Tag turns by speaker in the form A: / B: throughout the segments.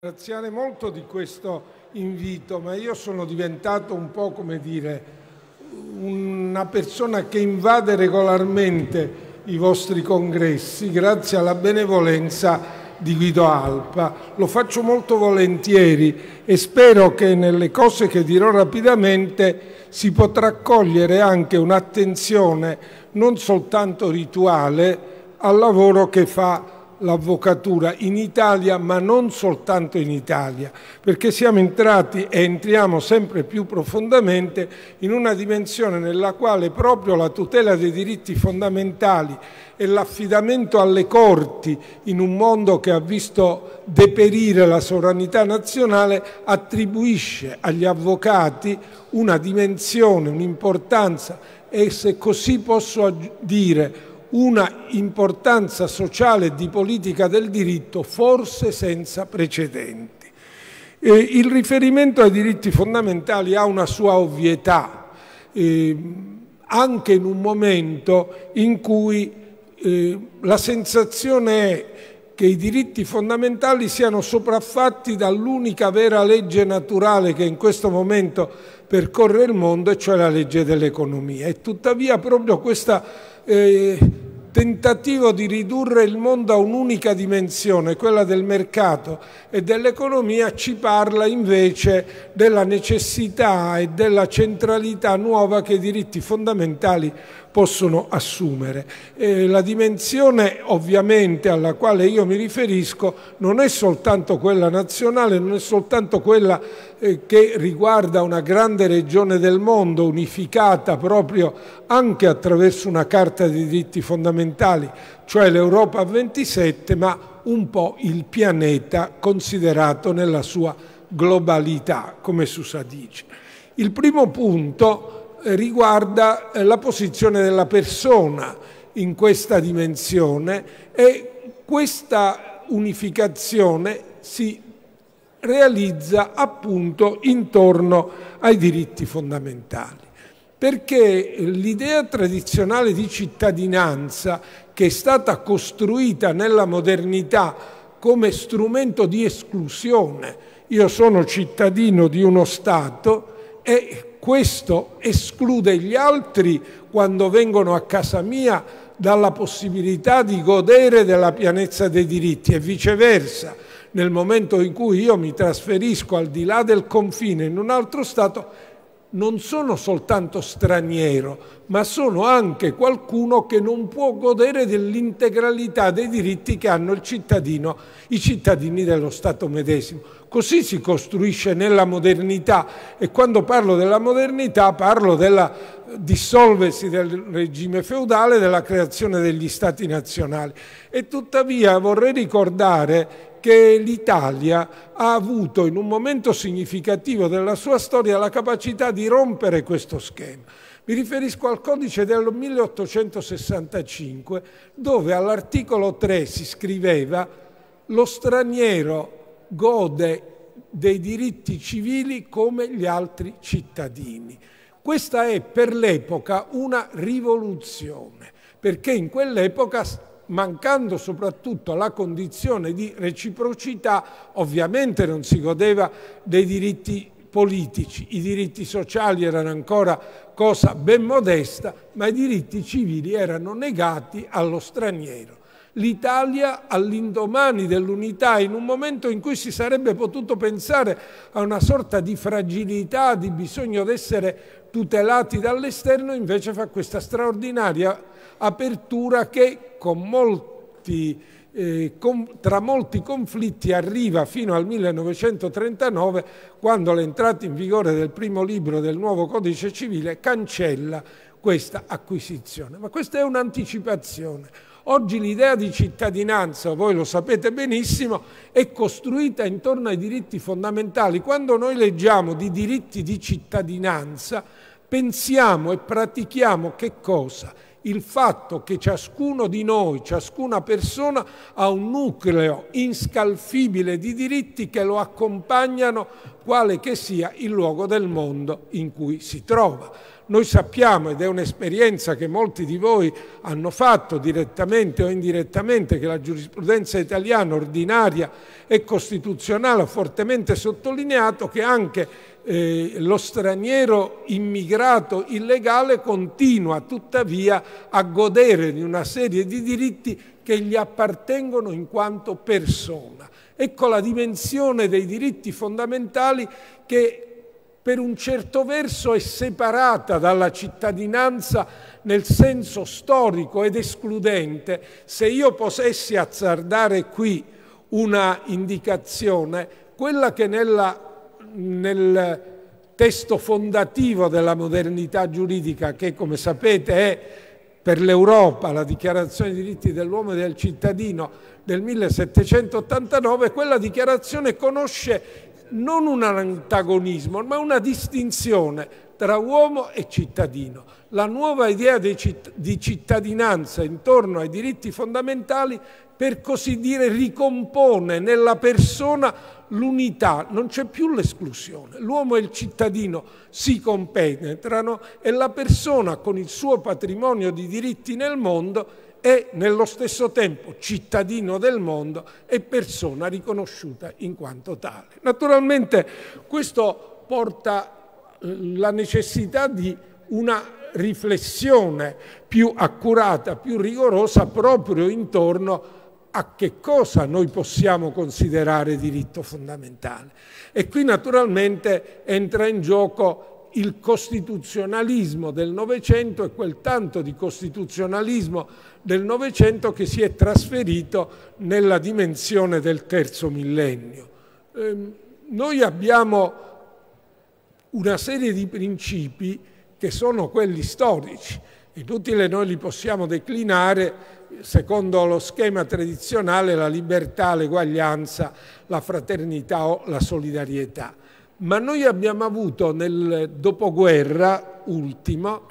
A: Grazie molto di questo invito, ma io sono diventato un po' come dire una persona che invade regolarmente i vostri congressi grazie alla benevolenza di Guido Alpa. Lo faccio molto volentieri e spero che nelle cose che dirò rapidamente si potrà cogliere anche un'attenzione non soltanto rituale al lavoro che fa l'avvocatura in Italia, ma non soltanto in Italia, perché siamo entrati e entriamo sempre più profondamente in una dimensione nella quale proprio la tutela dei diritti fondamentali e l'affidamento alle corti in un mondo che ha visto deperire la sovranità nazionale attribuisce agli avvocati una dimensione, un'importanza e se così posso dire una importanza sociale e di politica del diritto forse senza precedenti. Eh, il riferimento ai diritti fondamentali ha una sua ovvietà, eh, anche in un momento in cui eh, la sensazione è che i diritti fondamentali siano sopraffatti dall'unica vera legge naturale che in questo momento percorre il mondo, e cioè la legge dell'economia. E tuttavia proprio questa eh, tentativo di ridurre il mondo a un'unica dimensione, quella del mercato e dell'economia, ci parla invece della necessità e della centralità nuova che i diritti fondamentali possono assumere. Eh, la dimensione ovviamente alla quale io mi riferisco non è soltanto quella nazionale, non è soltanto quella eh, che riguarda una grande regione del mondo unificata proprio anche attraverso una carta dei diritti fondamentali, cioè l'Europa a 27, ma un po' il pianeta considerato nella sua globalità, come Susa dice. Il primo punto riguarda eh, la posizione della persona in questa dimensione e questa unificazione si realizza appunto intorno ai diritti fondamentali. Perché l'idea tradizionale di cittadinanza che è stata costruita nella modernità come strumento di esclusione, io sono cittadino di uno Stato, è questo esclude gli altri quando vengono a casa mia dalla possibilità di godere della pienezza dei diritti e viceversa. Nel momento in cui io mi trasferisco al di là del confine in un altro Stato, non sono soltanto straniero, ma sono anche qualcuno che non può godere dell'integralità dei diritti che hanno il cittadino, i cittadini dello Stato medesimo. Così si costruisce nella modernità e quando parlo della modernità parlo della dissolversi del regime feudale della creazione degli stati nazionali. E tuttavia vorrei ricordare che l'Italia ha avuto in un momento significativo della sua storia la capacità di rompere questo schema. Mi riferisco al codice del 1865 dove all'articolo 3 si scriveva lo straniero gode dei diritti civili come gli altri cittadini. Questa è per l'epoca una rivoluzione, perché in quell'epoca mancando soprattutto la condizione di reciprocità, ovviamente non si godeva dei diritti politici, i diritti sociali erano ancora cosa ben modesta, ma i diritti civili erano negati allo straniero. L'Italia all'indomani dell'unità, in un momento in cui si sarebbe potuto pensare a una sorta di fragilità, di bisogno d'essere tutelati dall'esterno invece fa questa straordinaria apertura che molti, eh, con, tra molti conflitti arriva fino al 1939 quando l'entrata in vigore del primo libro del nuovo codice civile cancella questa acquisizione. Ma questa è un'anticipazione. Oggi l'idea di cittadinanza, voi lo sapete benissimo, è costruita intorno ai diritti fondamentali. Quando noi leggiamo di diritti di cittadinanza, pensiamo e pratichiamo che cosa? il fatto che ciascuno di noi, ciascuna persona ha un nucleo inscalfibile di diritti che lo accompagnano quale che sia il luogo del mondo in cui si trova. Noi sappiamo, ed è un'esperienza che molti di voi hanno fatto direttamente o indirettamente, che la giurisprudenza italiana ordinaria e costituzionale ha fortemente sottolineato che anche eh, lo straniero immigrato illegale continua tuttavia a godere di una serie di diritti che gli appartengono in quanto persona. Ecco la dimensione dei diritti fondamentali che per un certo verso è separata dalla cittadinanza nel senso storico ed escludente. Se io potessi azzardare qui una indicazione, quella che nella, nel testo fondativo della modernità giuridica, che come sapete è per l'Europa la dichiarazione dei diritti dell'uomo e del cittadino del 1789, quella dichiarazione conosce non un antagonismo, ma una distinzione tra uomo e cittadino. La nuova idea di, cittadinanza intorno ai diritti fondamentali, per così dire, ricompone nella persona l'unità, non c'è più l'esclusione. L'uomo e il cittadino si compenetrano e la persona con il suo patrimonio di diritti nel mondo e nello stesso tempo cittadino del mondo e persona riconosciuta in quanto tale. Naturalmente questo porta eh, la necessità di una riflessione più accurata, più rigorosa proprio intorno a che cosa noi possiamo considerare diritto fondamentale. E qui naturalmente entra in gioco il costituzionalismo del Novecento e quel tanto di costituzionalismo del Novecento che si è trasferito nella dimensione del terzo millennio. Ehm, noi abbiamo una serie di principi che sono quelli storici, inutile noi li possiamo declinare secondo lo schema tradizionale la libertà, l'eguaglianza, la fraternità o la solidarietà ma noi abbiamo avuto nel dopoguerra ultimo,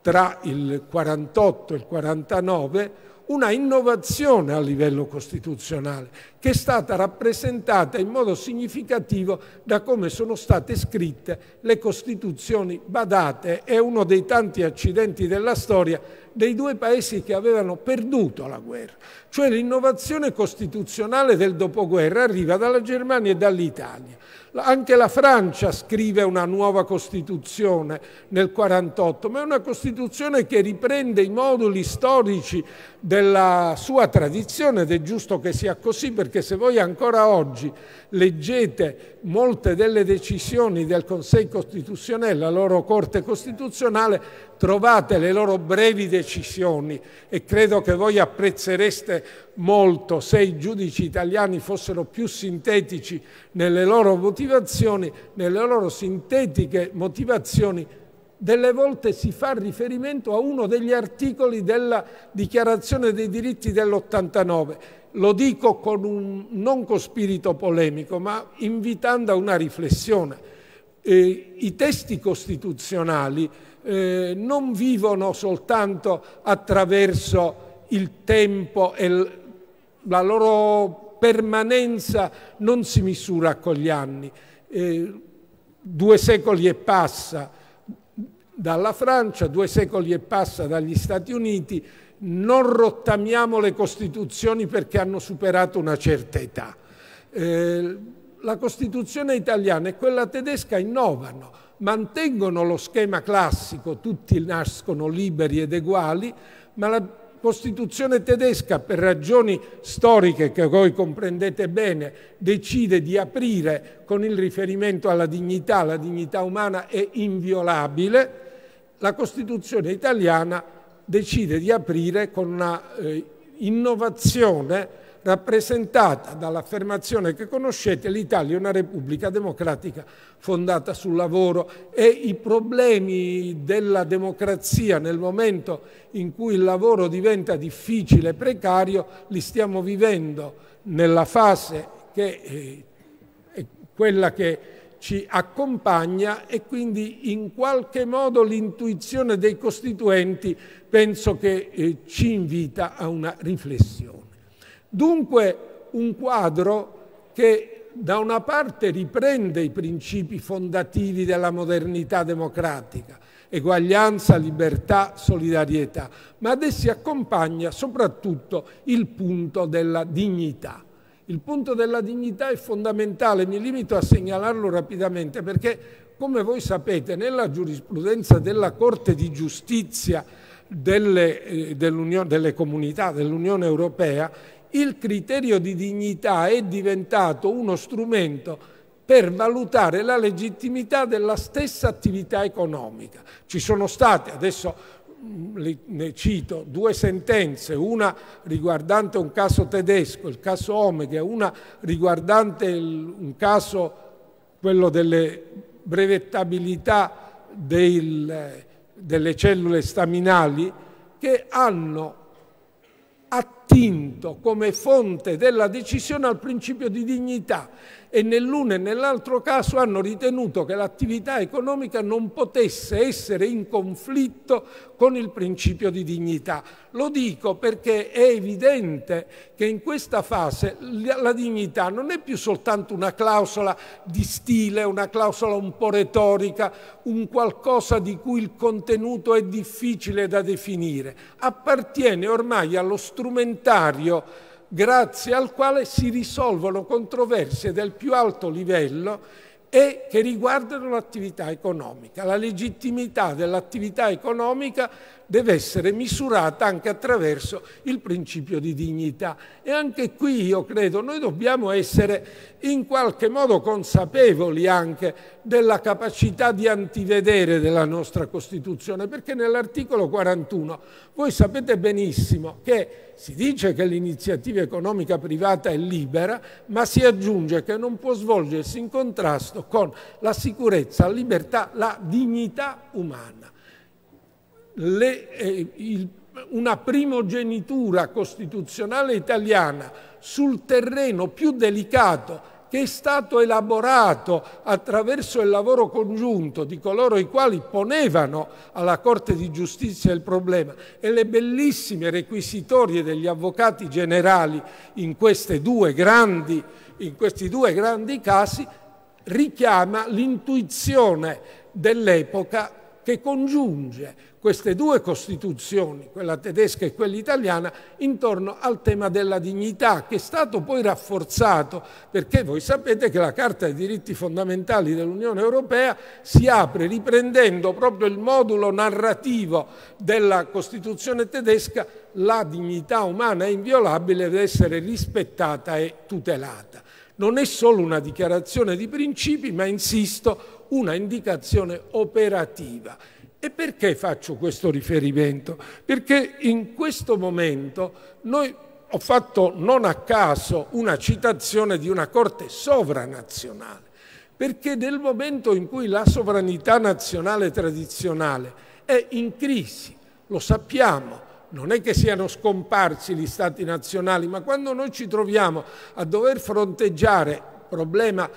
A: tra il 48 e il 49, una innovazione a livello costituzionale che è stata rappresentata in modo significativo da come sono state scritte le Costituzioni badate. È uno dei tanti accidenti della storia dei due paesi che avevano perduto la guerra. Cioè l'innovazione costituzionale del dopoguerra arriva dalla Germania e dall'Italia. Anche la Francia scrive una nuova Costituzione nel 1948, ma è una Costituzione che riprende i moduli storici della sua tradizione ed è giusto che sia così perché se voi ancora oggi leggete molte delle decisioni del Consiglio Costituzionale, la loro Corte Costituzionale, trovate le loro brevi decisioni e credo che voi apprezzereste molto se i giudici italiani fossero più sintetici nelle loro motivazioni, nelle loro sintetiche motivazioni delle volte si fa riferimento a uno degli articoli della Dichiarazione dei diritti dell'89. Lo dico con un, non con spirito polemico, ma invitando a una riflessione. Eh, I testi costituzionali eh, non vivono soltanto attraverso il tempo e la loro permanenza non si misura con gli anni. Eh, due secoli e passa dalla Francia, due secoli e passa dagli Stati Uniti, non rottamiamo le Costituzioni perché hanno superato una certa età. Eh, la Costituzione italiana e quella tedesca innovano, mantengono lo schema classico, tutti nascono liberi ed eguali, ma la Costituzione tedesca, per ragioni storiche che voi comprendete bene, decide di aprire con il riferimento alla dignità, la dignità umana è inviolabile, la Costituzione italiana decide di aprire con una eh, innovazione rappresentata dall'affermazione che conoscete, l'Italia è una repubblica democratica fondata sul lavoro e i problemi della democrazia nel momento in cui il lavoro diventa difficile e precario li stiamo vivendo nella fase che eh, è quella che ci accompagna e quindi in qualche modo l'intuizione dei costituenti penso che eh, ci invita a una riflessione. Dunque un quadro che da una parte riprende i principi fondativi della modernità democratica, eguaglianza, libertà, solidarietà, ma ad essi accompagna soprattutto il punto della dignità. Il punto della dignità è fondamentale, mi limito a segnalarlo rapidamente perché come voi sapete nella giurisprudenza della Corte di Giustizia delle, eh, dell delle comunità dell'Unione Europea il criterio di dignità è diventato uno strumento per valutare la legittimità della stessa attività economica. Ci sono state, adesso mm, ne cito due sentenze, una riguardante un caso tedesco, il caso Omega, una riguardante un caso, quello delle brevettabilità del, eh, delle cellule staminali, che hanno attinto come fonte della decisione al principio di dignità e nell'uno e nell'altro caso hanno ritenuto che l'attività economica non potesse essere in conflitto con il principio di dignità. Lo dico perché è evidente che in questa fase la dignità non è più soltanto una clausola di stile, una clausola un po' retorica, un qualcosa di cui il contenuto è difficile da definire, appartiene ormai allo strumentario grazie al quale si risolvono controversie del più alto livello e che riguardano l'attività economica. La legittimità dell'attività economica deve essere misurata anche attraverso il principio di dignità. E anche qui io credo noi dobbiamo essere in qualche modo consapevoli anche della capacità di antivedere della nostra Costituzione, perché nell'articolo 41 voi sapete benissimo che si dice che l'iniziativa economica privata è libera, ma si aggiunge che non può svolgersi in contrasto con la sicurezza, la libertà, la dignità umana. Le, eh, il, una primogenitura costituzionale italiana sul terreno più delicato che è stato elaborato attraverso il lavoro congiunto di coloro i quali ponevano alla Corte di Giustizia il problema e le bellissime requisitorie degli avvocati generali in, grandi, in questi due grandi casi richiama l'intuizione dell'epoca che congiunge queste due Costituzioni, quella tedesca e quella italiana, intorno al tema della dignità, che è stato poi rafforzato, perché voi sapete che la Carta dei diritti fondamentali dell'Unione Europea si apre riprendendo proprio il modulo narrativo della Costituzione tedesca, la dignità umana è inviolabile, deve essere rispettata e tutelata. Non è solo una dichiarazione di principi, ma insisto, una indicazione operativa. E perché faccio questo riferimento? Perché in questo momento noi ho fatto non a caso una citazione di una Corte sovranazionale, perché nel momento in cui la sovranità nazionale tradizionale è in crisi, lo sappiamo, non è che siano scomparsi gli stati nazionali, ma quando noi ci troviamo a dover fronteggiare problema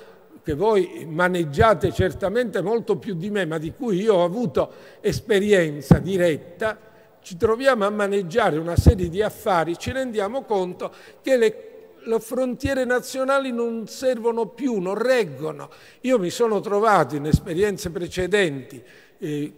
A: che voi maneggiate certamente molto più di me, ma di cui io ho avuto esperienza diretta, ci troviamo a maneggiare una serie di affari, ci rendiamo conto che le le frontiere nazionali non servono più, non reggono. Io mi sono trovato in esperienze precedenti eh,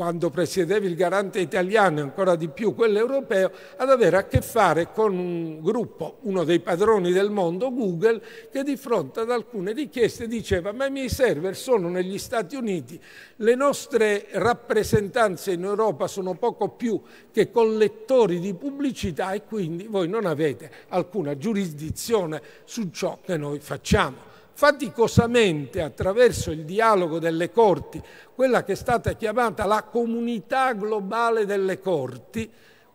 A: quando presiedevi il garante italiano e ancora di più quello europeo, ad avere a che fare con un gruppo, uno dei padroni del mondo, Google, che di fronte ad alcune richieste diceva ma i miei server sono negli Stati Uniti, le nostre rappresentanze in Europa sono poco più che collettori di pubblicità e quindi voi non avete alcuna giurisdizione su ciò che noi facciamo faticosamente attraverso il dialogo delle corti, quella che è stata chiamata la comunità globale delle corti,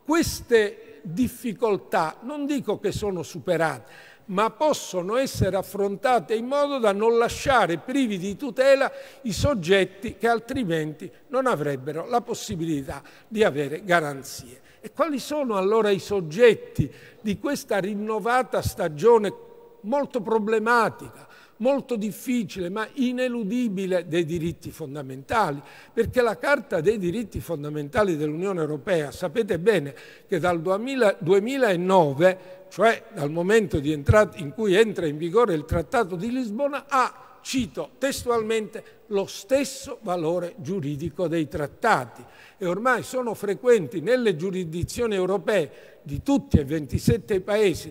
A: queste difficoltà non dico che sono superate, ma possono essere affrontate in modo da non lasciare privi di tutela i soggetti che altrimenti non avrebbero la possibilità di avere garanzie. E quali sono allora i soggetti di questa rinnovata stagione molto problematica, molto difficile ma ineludibile dei diritti fondamentali, perché la Carta dei diritti fondamentali dell'Unione Europea, sapete bene che dal 2000, 2009, cioè dal momento entrata, in cui entra in vigore il Trattato di Lisbona, ha, cito testualmente, lo stesso valore giuridico dei trattati e ormai sono frequenti nelle giurisdizioni europee di tutti e 27 paesi,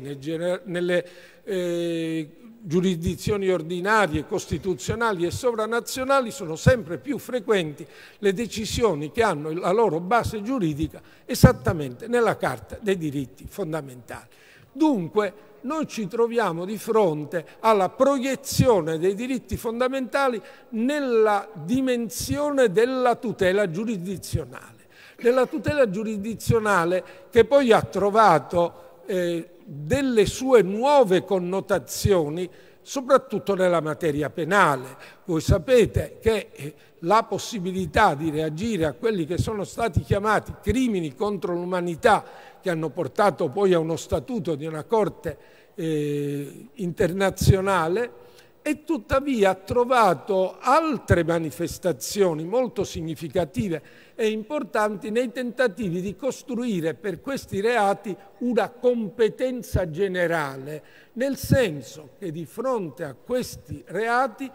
A: nelle eh, giurisdizioni ordinarie, costituzionali e sovranazionali, sono sempre più frequenti le decisioni che hanno la loro base giuridica esattamente nella Carta dei diritti fondamentali. Dunque, noi ci troviamo di fronte alla proiezione dei diritti fondamentali nella dimensione della tutela giurisdizionale. Nella tutela giurisdizionale che poi ha trovato eh, delle sue nuove connotazioni soprattutto nella materia penale. Voi sapete che eh, la possibilità di reagire a quelli che sono stati chiamati crimini contro l'umanità, che hanno portato poi a uno statuto di una Corte eh, internazionale, e tuttavia ha trovato altre manifestazioni molto significative e importanti nei tentativi di costruire per questi reati una competenza generale, nel senso che di fronte a questi reati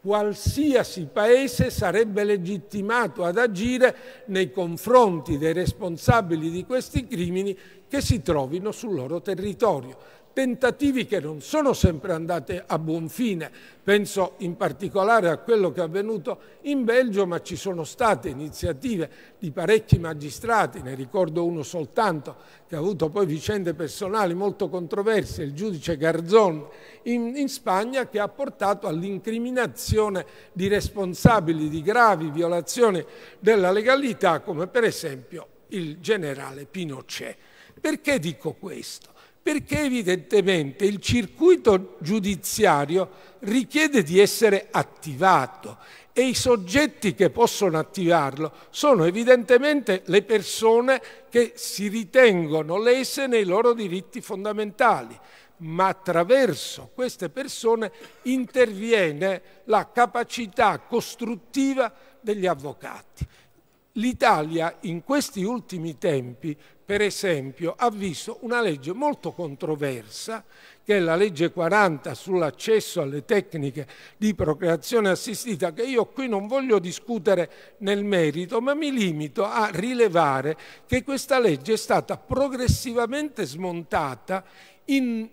A: qualsiasi paese sarebbe legittimato ad agire nei confronti dei responsabili di questi crimini che si trovino sul loro territorio tentativi che non sono sempre andati a buon fine. Penso in particolare a quello che è avvenuto in Belgio, ma ci sono state iniziative di parecchi magistrati, ne ricordo uno soltanto, che ha avuto poi vicende personali molto controverse, il giudice Garzon in, in Spagna, che ha portato all'incriminazione di responsabili di gravi violazioni della legalità, come per esempio il generale Pinochet. Perché dico questo? perché evidentemente il circuito giudiziario richiede di essere attivato e i soggetti che possono attivarlo sono evidentemente le persone che si ritengono lese nei loro diritti fondamentali, ma attraverso queste persone interviene la capacità costruttiva degli avvocati. L'Italia in questi ultimi tempi, per esempio, ha visto una legge molto controversa, che è la legge 40 sull'accesso alle tecniche di procreazione assistita, che io qui non voglio discutere nel merito, ma mi limito a rilevare che questa legge è stata progressivamente smontata in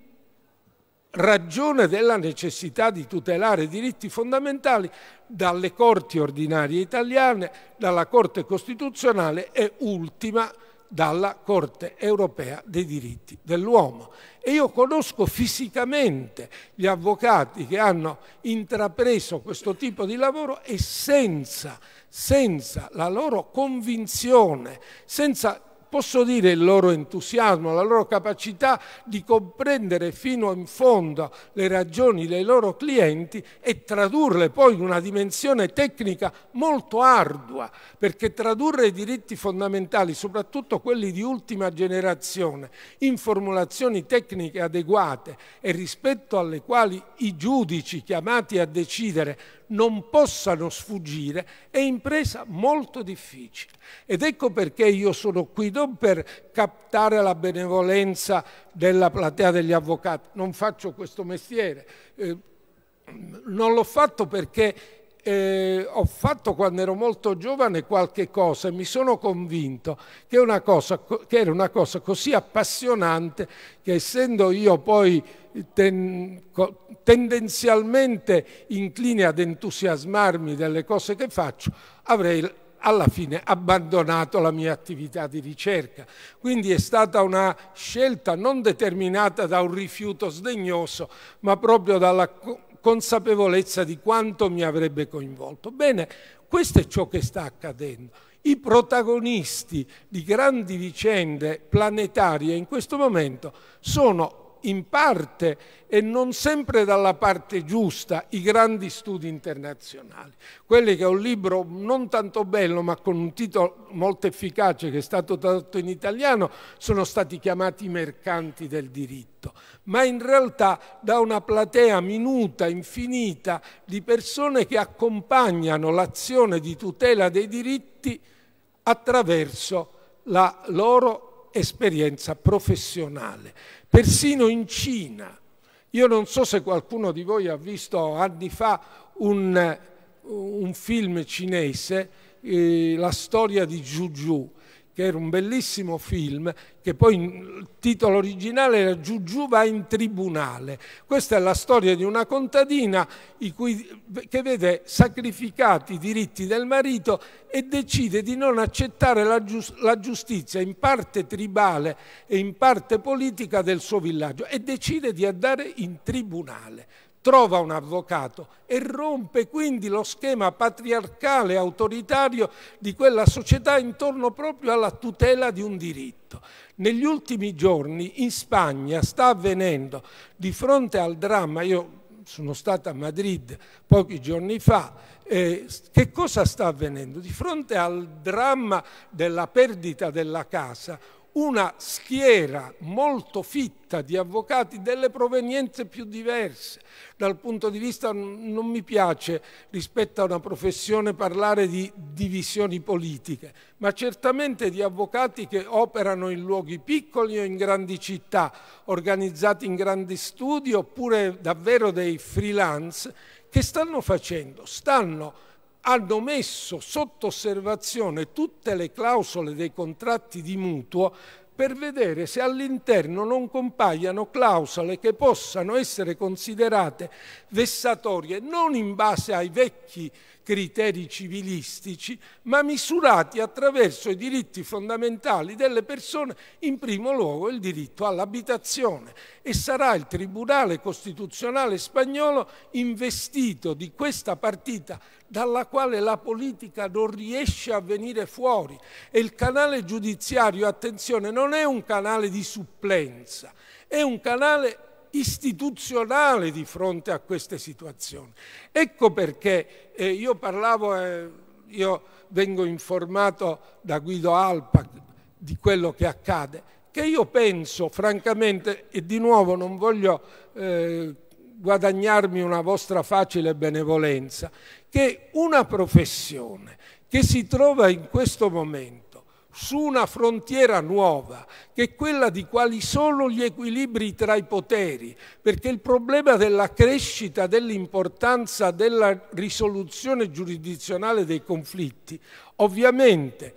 A: ragione della necessità di tutelare i diritti fondamentali dalle corti ordinarie italiane, dalla Corte Costituzionale e ultima dalla Corte europea dei diritti dell'uomo. E io conosco fisicamente gli avvocati che hanno intrapreso questo tipo di lavoro e senza, senza la loro convinzione, senza posso dire il loro entusiasmo, la loro capacità di comprendere fino in fondo le ragioni dei loro clienti e tradurle poi in una dimensione tecnica molto ardua, perché tradurre i diritti fondamentali, soprattutto quelli di ultima generazione, in formulazioni tecniche adeguate e rispetto alle quali i giudici chiamati a decidere non possano sfuggire è impresa molto difficile. Ed ecco perché io sono qui, non per captare la benevolenza della platea degli avvocati, non faccio questo mestiere, eh, non l'ho fatto perché eh, ho fatto quando ero molto giovane qualche cosa e mi sono convinto che, cosa, che era una cosa così appassionante che essendo io poi ten, tendenzialmente incline ad entusiasmarmi delle cose che faccio, avrei alla fine abbandonato la mia attività di ricerca. Quindi è stata una scelta non determinata da un rifiuto sdegnoso, ma proprio dalla consapevolezza di quanto mi avrebbe coinvolto. Bene, questo è ciò che sta accadendo. I protagonisti di grandi vicende planetarie in questo momento sono in parte e non sempre dalla parte giusta i grandi studi internazionali. Quelli che è un libro non tanto bello ma con un titolo molto efficace che è stato tradotto in italiano sono stati chiamati i mercanti del diritto, ma in realtà da una platea minuta, infinita di persone che accompagnano l'azione di tutela dei diritti attraverso la loro esperienza professionale persino in Cina. Io non so se qualcuno di voi ha visto anni fa un, un film cinese, eh, la storia di Juju, che era un bellissimo film, che poi il titolo originale era Giugiù va in tribunale. Questa è la storia di una contadina cui, che vede sacrificati i diritti del marito e decide di non accettare la, giust la giustizia in parte tribale e in parte politica del suo villaggio e decide di andare in tribunale trova un avvocato e rompe quindi lo schema patriarcale autoritario di quella società intorno proprio alla tutela di un diritto. Negli ultimi giorni in Spagna sta avvenendo di fronte al dramma, io sono stato a Madrid pochi giorni fa, eh, che cosa sta avvenendo? Di fronte al dramma della perdita della casa, una schiera molto fitta di avvocati delle provenienze più diverse. Dal punto di vista non mi piace rispetto a una professione parlare di divisioni politiche, ma certamente di avvocati che operano in luoghi piccoli o in grandi città, organizzati in grandi studi oppure davvero dei freelance che stanno facendo, stanno hanno messo sotto osservazione tutte le clausole dei contratti di mutuo per vedere se all'interno non compaiano clausole che possano essere considerate vessatorie non in base ai vecchi criteri civilistici, ma misurati attraverso i diritti fondamentali delle persone, in primo luogo il diritto all'abitazione. E sarà il Tribunale Costituzionale spagnolo investito di questa partita dalla quale la politica non riesce a venire fuori. E il canale giudiziario, attenzione, non è un canale di supplenza, è un canale istituzionale di fronte a queste situazioni. Ecco perché eh, io parlavo, eh, io vengo informato da Guido Alpa di quello che accade, che io penso francamente, e di nuovo non voglio... Eh, guadagnarmi una vostra facile benevolenza, che una professione che si trova in questo momento su una frontiera nuova, che è quella di quali sono gli equilibri tra i poteri, perché il problema della crescita, dell'importanza della risoluzione giurisdizionale dei conflitti, ovviamente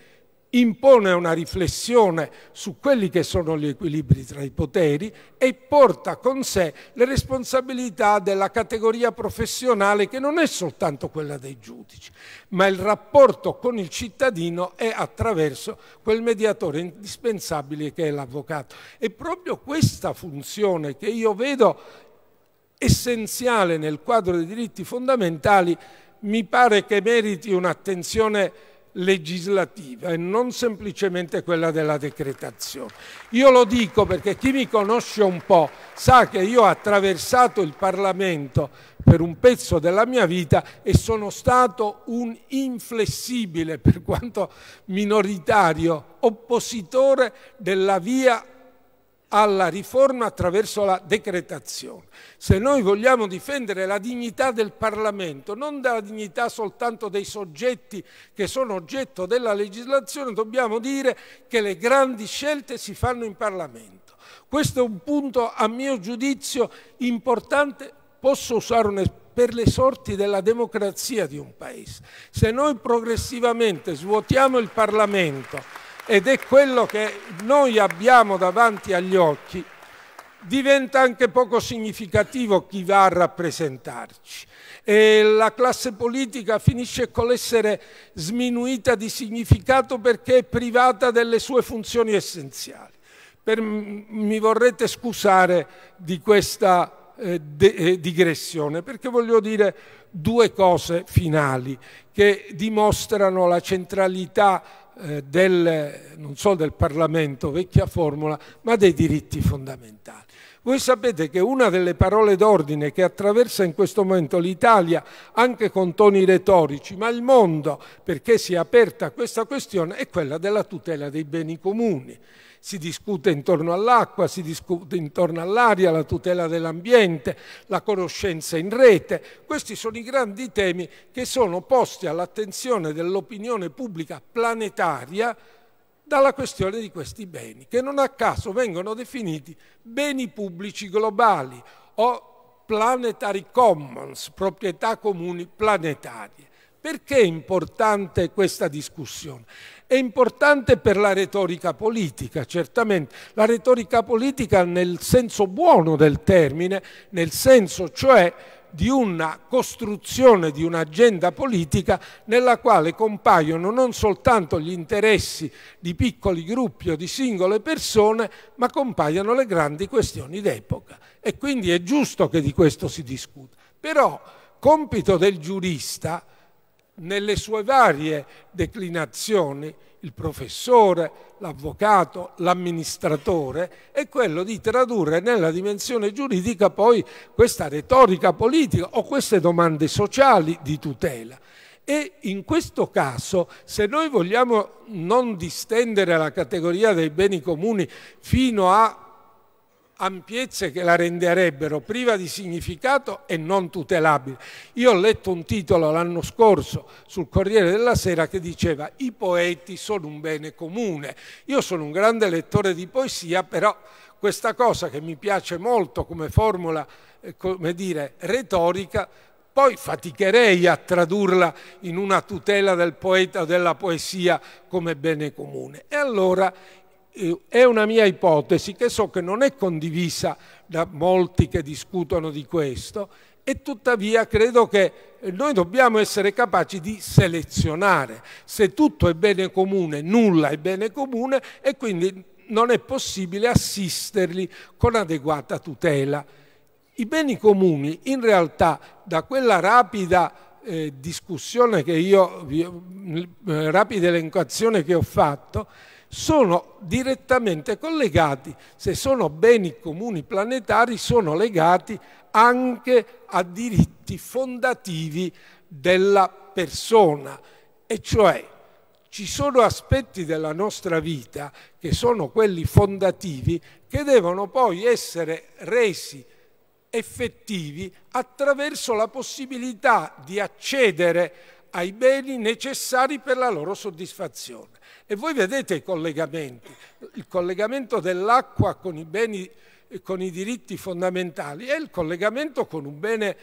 A: impone una riflessione su quelli che sono gli equilibri tra i poteri e porta con sé le responsabilità della categoria professionale che non è soltanto quella dei giudici, ma il rapporto con il cittadino è attraverso quel mediatore indispensabile che è l'avvocato. E proprio questa funzione che io vedo essenziale nel quadro dei diritti fondamentali mi pare che meriti un'attenzione legislativa e non semplicemente quella della decretazione. Io lo dico perché chi mi conosce un po' sa che io ho attraversato il Parlamento per un pezzo della mia vita e sono stato un inflessibile, per quanto minoritario, oppositore della via alla riforma attraverso la decretazione. Se noi vogliamo difendere la dignità del Parlamento, non dalla dignità soltanto dei soggetti che sono oggetto della legislazione, dobbiamo dire che le grandi scelte si fanno in Parlamento. Questo è un punto, a mio giudizio, importante. Posso usare un'espressione? per le sorti della democrazia di un paese. Se noi progressivamente svuotiamo il Parlamento ed è quello che noi abbiamo davanti agli occhi, diventa anche poco significativo chi va a rappresentarci. E la classe politica finisce con l'essere sminuita di significato perché è privata delle sue funzioni essenziali. Per, mi vorrete scusare di questa eh, de, eh, digressione perché voglio dire due cose finali che dimostrano la centralità eh, del, non solo del Parlamento, vecchia formula, ma dei diritti fondamentali. Voi sapete che una delle parole d'ordine che attraversa in questo momento l'Italia, anche con toni retorici, ma il mondo, perché si è aperta a questa questione, è quella della tutela dei beni comuni si discute intorno all'acqua, si discute intorno all'aria, la tutela dell'ambiente, la conoscenza in rete. Questi sono i grandi temi che sono posti all'attenzione dell'opinione pubblica planetaria dalla questione di questi beni, che non a caso vengono definiti beni pubblici globali o planetary commons, proprietà comuni planetarie. Perché è importante questa discussione? è importante per la retorica politica, certamente. La retorica politica nel senso buono del termine, nel senso cioè di una costruzione di un'agenda politica nella quale compaiono non soltanto gli interessi di piccoli gruppi o di singole persone, ma compaiono le grandi questioni d'epoca. E quindi è giusto che di questo si discuta. Però compito del giurista nelle sue varie declinazioni, il professore, l'avvocato, l'amministratore, è quello di tradurre nella dimensione giuridica poi questa retorica politica o queste domande sociali di tutela. E in questo caso, se noi vogliamo non distendere la categoria dei beni comuni fino a ampiezze che la renderebbero priva di significato e non tutelabile. Io ho letto un titolo l'anno scorso sul Corriere della Sera che diceva i poeti sono un bene comune. Io sono un grande lettore di poesia, però questa cosa che mi piace molto come formula, eh, come dire, retorica, poi faticherei a tradurla in una tutela del poeta o della poesia come bene comune. E allora eh, è una mia ipotesi che so che non è condivisa da molti che discutono di questo e tuttavia credo che noi dobbiamo essere capaci di selezionare se tutto è bene comune, nulla è bene comune e quindi non è possibile assisterli con adeguata tutela. I beni comuni in realtà da quella rapida eh, discussione che io, eh, rapida elencazione che ho fatto, sono direttamente collegati, se sono beni comuni planetari, sono legati anche a diritti fondativi della persona, e cioè ci sono aspetti della nostra vita che sono quelli fondativi che devono poi essere resi effettivi attraverso la possibilità di accedere ai beni necessari per la loro soddisfazione. E voi vedete i collegamenti, il collegamento dell'acqua con i beni e con i diritti fondamentali è il collegamento con un bene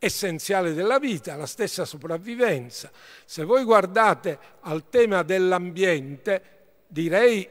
A: essenziale della vita, la stessa sopravvivenza. Se voi guardate al tema dell'ambiente, direi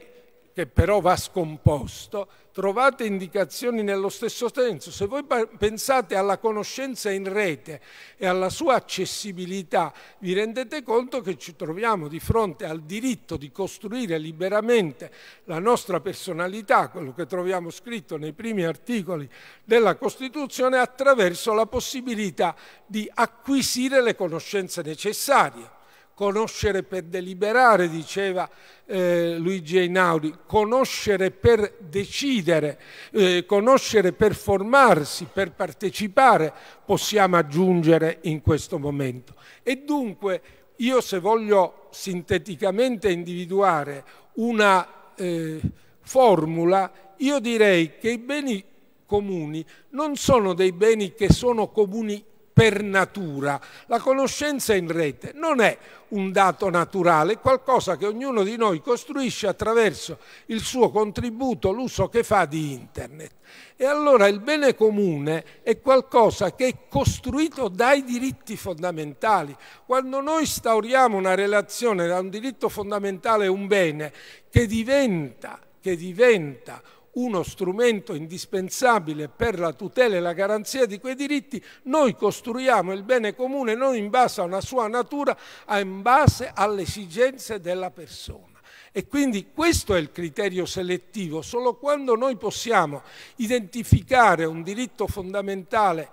A: che però va scomposto, trovate indicazioni nello stesso senso. Se voi pensate alla conoscenza in rete e alla sua accessibilità, vi rendete conto che ci troviamo di fronte al diritto di costruire liberamente la nostra personalità, quello che troviamo scritto nei primi articoli della Costituzione, attraverso la possibilità di acquisire le conoscenze necessarie conoscere per deliberare, diceva eh, Luigi Einaudi, conoscere per decidere, eh, conoscere per formarsi, per partecipare, possiamo aggiungere in questo momento. E dunque io se voglio sinteticamente individuare una eh, formula, io direi che i beni comuni non sono dei beni che sono comuni per natura. La conoscenza in rete non è un dato naturale, è qualcosa che ognuno di noi costruisce attraverso il suo contributo, l'uso che fa di Internet. E allora il bene comune è qualcosa che è costruito dai diritti fondamentali. Quando noi instauriamo una relazione da un diritto fondamentale e un bene che diventa, che diventa uno strumento indispensabile per la tutela e la garanzia di quei diritti, noi costruiamo il bene comune non in base a una sua natura, ma in base alle esigenze della persona. E quindi questo è il criterio selettivo, solo quando noi possiamo identificare un diritto fondamentale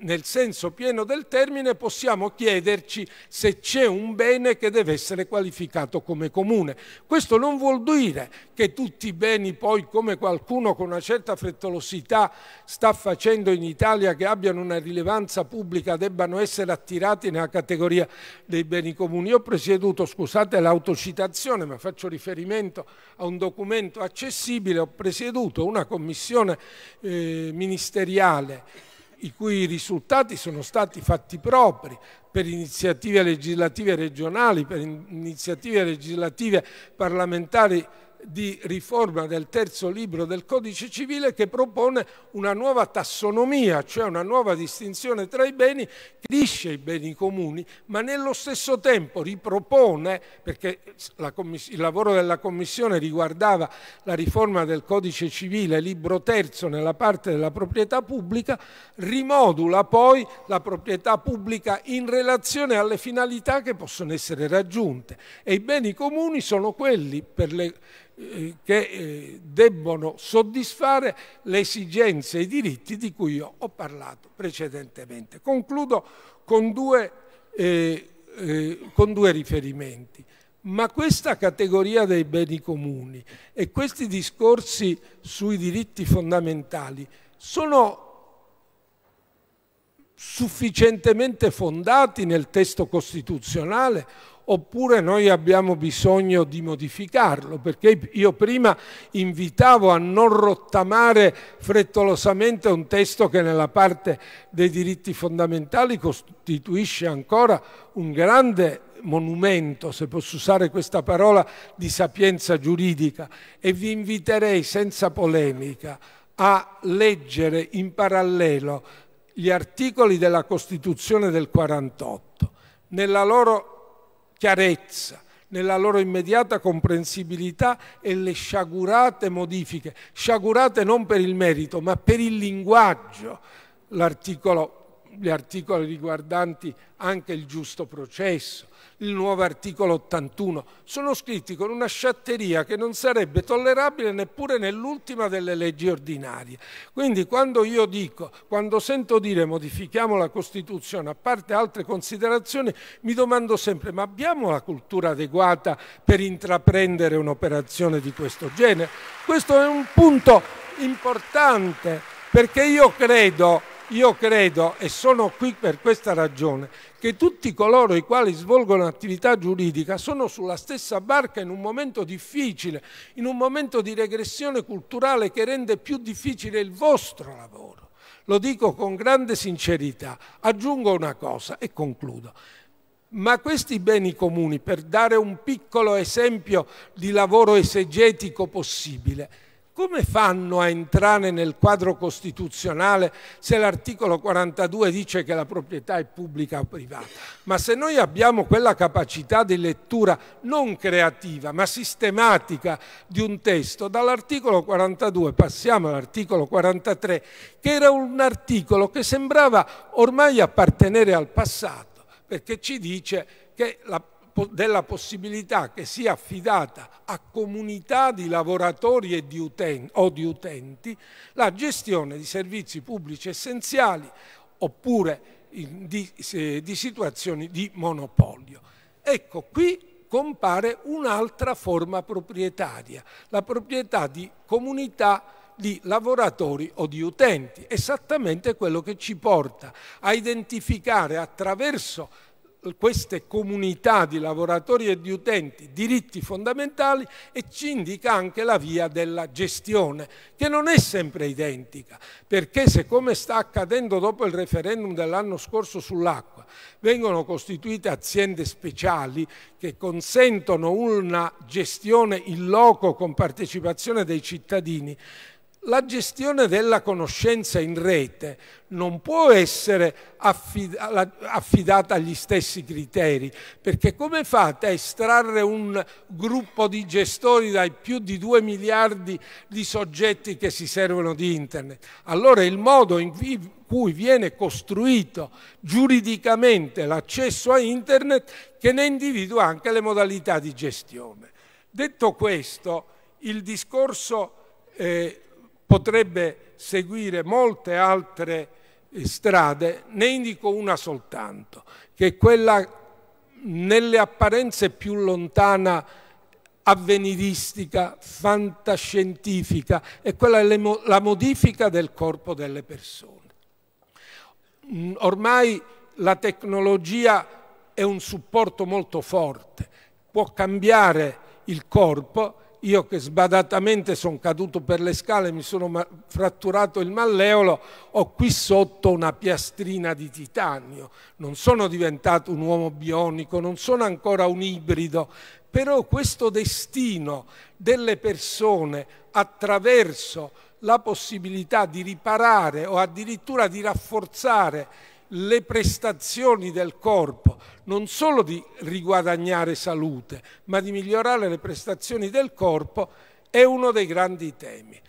A: nel senso pieno del termine possiamo chiederci se c'è un bene che deve essere qualificato come comune. Questo non vuol dire che tutti i beni poi, come qualcuno con una certa frettolosità sta facendo in Italia, che abbiano una rilevanza pubblica, debbano essere attirati nella categoria dei beni comuni. Io ho presieduto, scusate l'autocitazione, ma faccio riferimento a un documento accessibile, ho presieduto una commissione eh, ministeriale i cui risultati sono stati fatti propri per iniziative legislative regionali, per iniziative legislative parlamentari di riforma del terzo libro del codice civile che propone una nuova tassonomia, cioè una nuova distinzione tra i beni che lisce i beni comuni, ma nello stesso tempo ripropone, perché il lavoro della Commissione riguardava la riforma del codice civile, libro terzo nella parte della proprietà pubblica, rimodula poi la proprietà pubblica in relazione alle finalità che possono essere raggiunte e i beni comuni sono quelli per le eh, che eh, debbono soddisfare le esigenze e i diritti di cui io ho parlato precedentemente. Concludo con due, eh, eh, con due riferimenti, ma questa categoria dei beni comuni e questi discorsi sui diritti fondamentali sono sufficientemente fondati nel testo costituzionale oppure noi abbiamo bisogno di modificarlo, perché io prima invitavo a non rottamare frettolosamente un testo che nella parte dei diritti fondamentali costituisce ancora un grande monumento, se posso usare questa parola, di sapienza giuridica e vi inviterei senza polemica a leggere in parallelo gli articoli della Costituzione del 48 nella loro chiarezza, nella loro immediata comprensibilità e le sciagurate modifiche, sciagurate non per il merito ma per il linguaggio, gli articoli riguardanti anche il giusto processo, il nuovo articolo 81. Sono scritti con una sciatteria che non sarebbe tollerabile neppure nell'ultima delle leggi ordinarie. Quindi quando io dico, quando sento dire modifichiamo la Costituzione, a parte altre considerazioni, mi domando sempre ma abbiamo la cultura adeguata per intraprendere un'operazione di questo genere? Questo è un punto importante perché io credo io credo, e sono qui per questa ragione, che tutti coloro i quali svolgono attività giuridica sono sulla stessa barca in un momento difficile, in un momento di regressione culturale che rende più difficile il vostro lavoro. Lo dico con grande sincerità. Aggiungo una cosa e concludo. Ma questi beni comuni, per dare un piccolo esempio di lavoro esegetico possibile, come fanno a entrare nel quadro costituzionale se l'articolo 42 dice che la proprietà è pubblica o privata? Ma se noi abbiamo quella capacità di lettura non creativa ma sistematica di un testo, dall'articolo 42 passiamo all'articolo 43 che era un articolo che sembrava ormai appartenere al passato perché ci dice che la della possibilità che sia affidata a comunità di lavoratori e di utenti, o di utenti la gestione di servizi pubblici essenziali oppure di, di situazioni di monopolio. Ecco, qui compare un'altra forma proprietaria, la proprietà di comunità di lavoratori o di utenti, esattamente quello che ci porta a identificare attraverso queste comunità di lavoratori e di utenti diritti fondamentali e ci indica anche la via della gestione, che non è sempre identica, perché se come sta accadendo dopo il referendum dell'anno scorso sull'acqua, vengono costituite aziende speciali che consentono una gestione in loco con partecipazione dei cittadini, la gestione della conoscenza in rete non può essere affidata agli stessi criteri, perché come fate a estrarre un gruppo di gestori dai più di 2 miliardi di soggetti che si servono di Internet? Allora il modo in cui viene costruito giuridicamente l'accesso a Internet che ne individua anche le modalità di gestione. Detto questo, il discorso... Eh, potrebbe seguire molte altre eh, strade, ne indico una soltanto, che è quella nelle apparenze più lontana avveniristica, fantascientifica, è quella la modifica del corpo delle persone. Mm, ormai la tecnologia è un supporto molto forte, può cambiare il corpo io che sbadatamente sono caduto per le scale, mi sono fratturato il malleolo, ho qui sotto una piastrina di titanio. Non sono diventato un uomo bionico, non sono ancora un ibrido, però questo destino delle persone attraverso la possibilità di riparare o addirittura di rafforzare le prestazioni del corpo, non solo di riguadagnare salute, ma di migliorare le prestazioni del corpo, è uno dei grandi temi,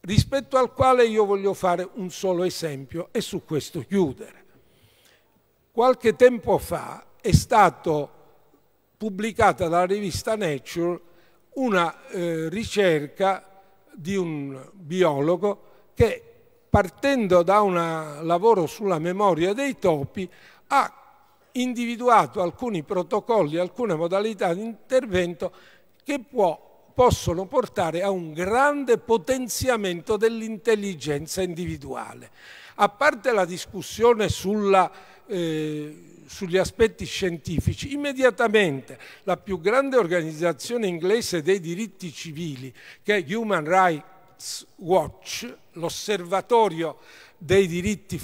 A: rispetto al quale io voglio fare un solo esempio e su questo chiudere. Qualche tempo fa è stata pubblicata dalla rivista Nature una eh, ricerca di un biologo che partendo da un lavoro sulla memoria dei topi, ha individuato alcuni protocolli, alcune modalità di intervento che può, possono portare a un grande potenziamento dell'intelligenza individuale. A parte la discussione sulla, eh, sugli aspetti scientifici, immediatamente la più grande organizzazione inglese dei diritti civili, che è Human Rights Rights Watch, l'osservatorio dei diritti,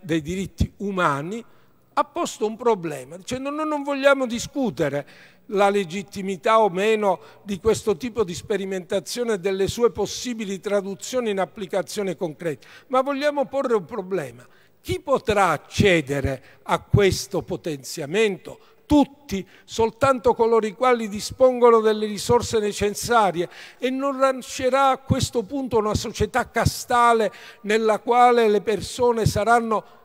A: dei diritti umani, ha posto un problema, dicendo noi non vogliamo discutere la legittimità o meno di questo tipo di sperimentazione e delle sue possibili traduzioni in applicazione concreta, ma vogliamo porre un problema. Chi potrà accedere a questo potenziamento, tutti, soltanto coloro i quali dispongono delle risorse necessarie e non nascerà a questo punto una società castale nella quale le persone saranno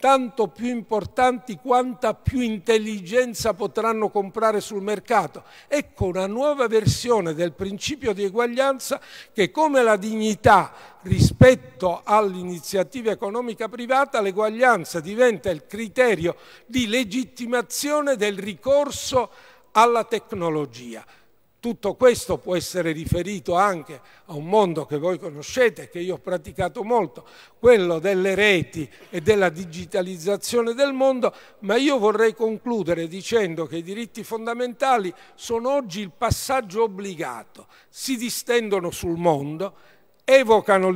A: tanto più importanti quanta più intelligenza potranno comprare sul mercato. Ecco una nuova versione del principio di eguaglianza che come la dignità rispetto all'iniziativa economica privata, l'eguaglianza diventa il criterio di legittimazione del ricorso alla tecnologia. Tutto questo può essere riferito anche a un mondo che voi conoscete, che io ho praticato molto, quello delle reti e della digitalizzazione del mondo, ma io vorrei concludere dicendo che i diritti fondamentali sono oggi il passaggio obbligato, si distendono sul mondo, evocano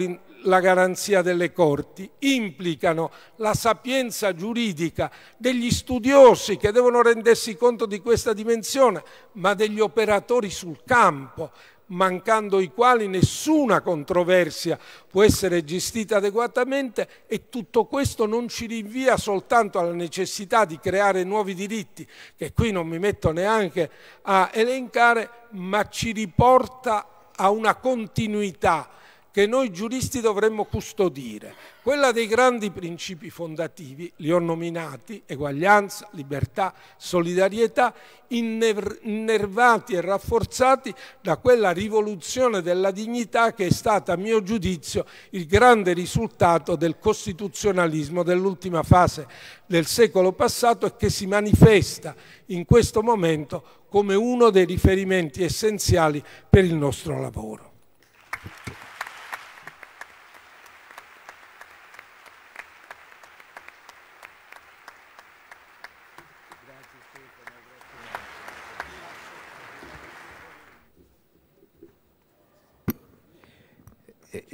A: la garanzia delle corti, implicano la sapienza giuridica degli studiosi che devono rendersi conto di questa dimensione, ma degli operatori sul campo, mancando i quali nessuna controversia può essere gestita adeguatamente e tutto questo non ci rinvia soltanto alla necessità di creare nuovi diritti, che qui non mi metto neanche a elencare, ma ci riporta a una continuità che noi giuristi dovremmo custodire, quella dei grandi principi fondativi, li ho nominati, eguaglianza, libertà, solidarietà, innervati e rafforzati da quella rivoluzione della dignità che è stata, a mio giudizio, il grande risultato del costituzionalismo dell'ultima fase del secolo passato e che si manifesta in questo momento come uno dei riferimenti essenziali per il nostro lavoro.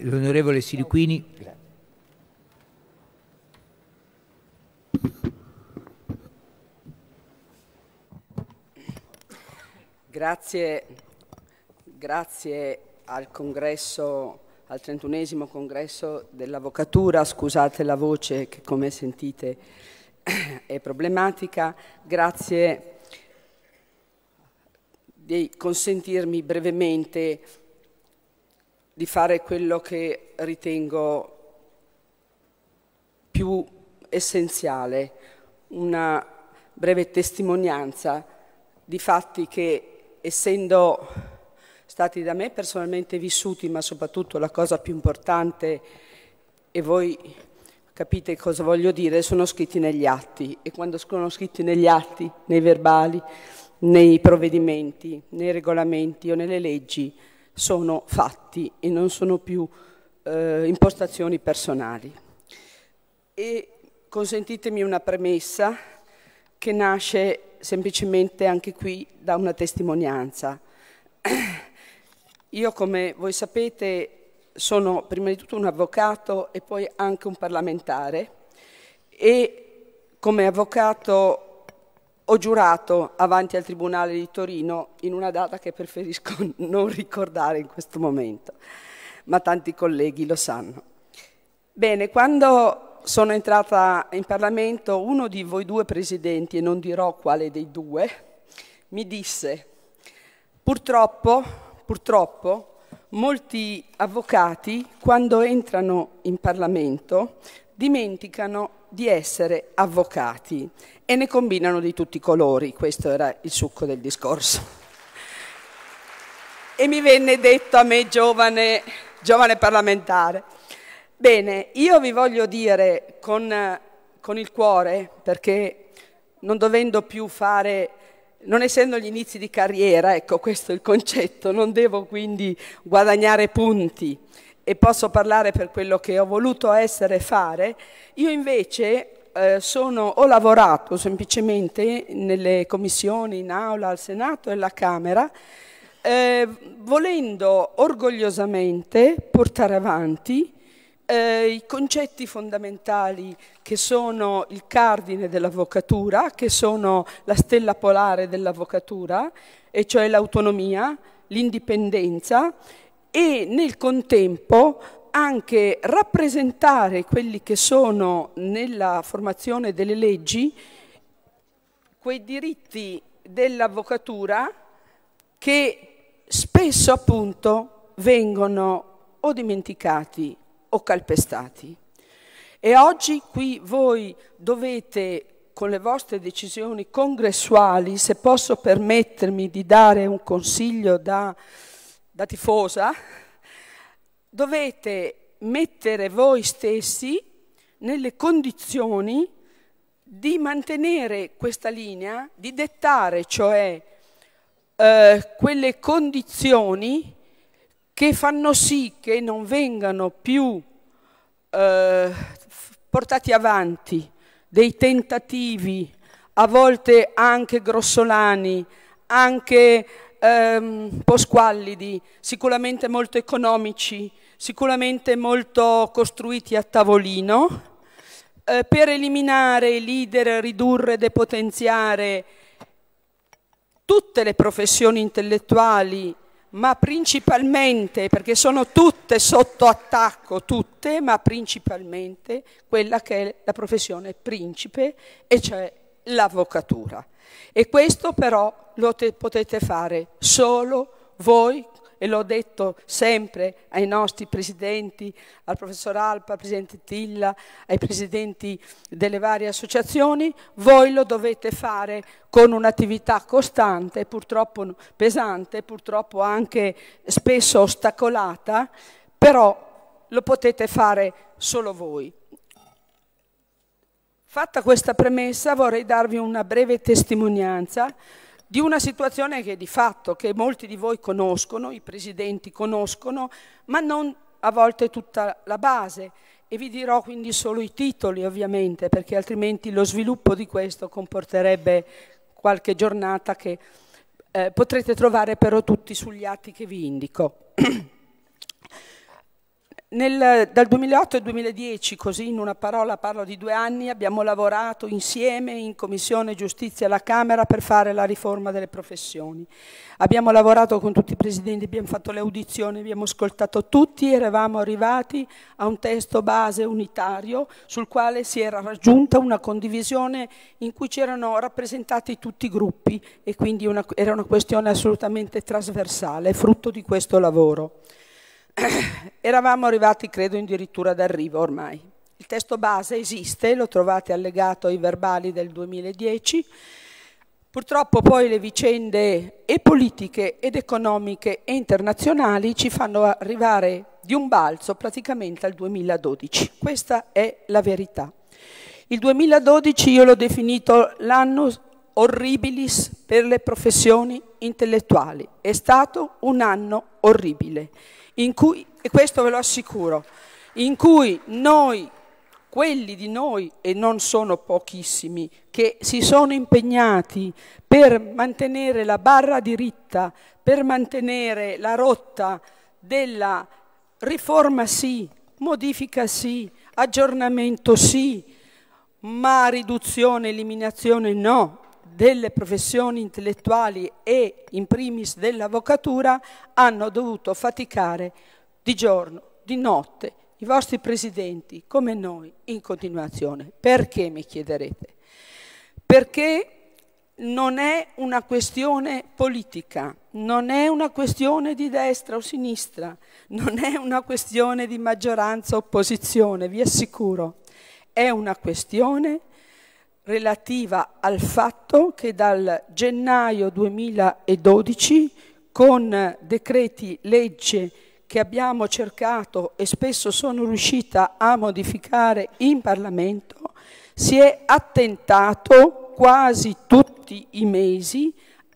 B: L'onorevole
C: Siriquini.
D: Grazie, grazie al congresso al trentunesimo congresso dell'avvocatura, scusate la voce che come sentite è problematica, grazie di consentirmi brevemente di fare quello che ritengo più essenziale, una breve testimonianza di fatti che essendo stati da me personalmente vissuti, ma soprattutto la cosa più importante, e voi capite cosa voglio dire, sono scritti negli atti e quando sono scritti negli atti, nei verbali, nei provvedimenti, nei regolamenti o nelle leggi, sono fatti e non sono più eh, impostazioni personali. E consentitemi una premessa che nasce semplicemente anche qui da una testimonianza. Io, come voi sapete, sono prima di tutto un avvocato e poi anche un parlamentare e come avvocato ho giurato avanti al Tribunale di Torino in una data che preferisco non ricordare in questo momento, ma tanti colleghi lo sanno. Bene, quando sono entrata in Parlamento, uno di voi due presidenti, e non dirò quale dei due, mi disse, purtroppo, purtroppo, molti avvocati quando entrano in Parlamento dimenticano di essere avvocati e ne combinano di tutti i colori, questo era il succo del discorso. E mi venne detto a me giovane, giovane parlamentare, bene, io vi voglio dire con, con il cuore, perché non dovendo più fare non essendo gli inizi di carriera, ecco questo è il concetto, non devo quindi guadagnare punti e posso parlare per quello che ho voluto essere fare, io invece eh, sono, ho lavorato semplicemente nelle commissioni in aula al Senato e alla Camera eh, volendo orgogliosamente portare avanti eh, i concetti fondamentali che sono il cardine dell'avvocatura, che sono la stella polare dell'avvocatura, e cioè l'autonomia, l'indipendenza e nel contempo anche rappresentare quelli che sono nella formazione delle leggi quei diritti dell'avvocatura che spesso appunto vengono o dimenticati o calpestati. E oggi qui voi dovete, con le vostre decisioni congressuali, se posso permettermi di dare un consiglio da da tifosa, dovete mettere voi stessi nelle condizioni di mantenere questa linea, di dettare cioè eh, quelle condizioni che fanno sì che non vengano più eh, portati avanti dei tentativi, a volte anche grossolani, anche ehm, un po' squallidi, sicuramente molto economici, sicuramente molto costruiti a tavolino, eh, per eliminare i leader, ridurre, depotenziare tutte le professioni intellettuali, ma principalmente, perché sono tutte sotto attacco, tutte, ma principalmente quella che è la professione principe, e cioè l'avvocatura. E questo però lo potete fare solo voi e l'ho detto sempre ai nostri presidenti, al professor Alpa, al presidente Tilla, ai presidenti delle varie associazioni, voi lo dovete fare con un'attività costante, purtroppo pesante, purtroppo anche spesso ostacolata, però lo potete fare solo voi. Fatta questa premessa vorrei darvi una breve testimonianza di una situazione che di fatto che molti di voi conoscono, i presidenti conoscono, ma non a volte tutta la base e vi dirò quindi solo i titoli ovviamente perché altrimenti lo sviluppo di questo comporterebbe qualche giornata che eh, potrete trovare però tutti sugli atti che vi indico. Nel, dal 2008 al 2010, così in una parola parlo di due anni, abbiamo lavorato insieme in Commissione Giustizia alla Camera per fare la riforma delle professioni. Abbiamo lavorato con tutti i presidenti, abbiamo fatto le audizioni, abbiamo ascoltato tutti, eravamo arrivati a un testo base unitario sul quale si era raggiunta una condivisione in cui c'erano rappresentati tutti i gruppi e quindi una, era una questione assolutamente trasversale, frutto di questo lavoro. eravamo arrivati, credo, addirittura d'arrivo ormai. Il testo base esiste, lo trovate allegato ai verbali del 2010. Purtroppo poi le vicende e politiche ed economiche e internazionali ci fanno arrivare di un balzo praticamente al 2012. Questa è la verità. Il 2012 io l'ho definito l'anno horribilis per le professioni intellettuali. È stato un anno orribile in cui, e questo ve lo assicuro, in cui noi, quelli di noi, e non sono pochissimi, che si sono impegnati per mantenere la barra diritta, per mantenere la rotta della riforma sì, modifica sì, aggiornamento sì, ma riduzione, eliminazione no, delle professioni intellettuali e in primis dell'avvocatura hanno dovuto faticare di giorno, di notte, i vostri presidenti come noi in continuazione. Perché mi chiederete? Perché non è una questione politica, non è una questione di destra o sinistra, non è una questione di maggioranza o opposizione, vi assicuro, è una questione politica relativa al fatto che dal gennaio 2012 con decreti legge che abbiamo cercato e spesso sono riuscita a modificare in Parlamento, si è attentato quasi tutti i mesi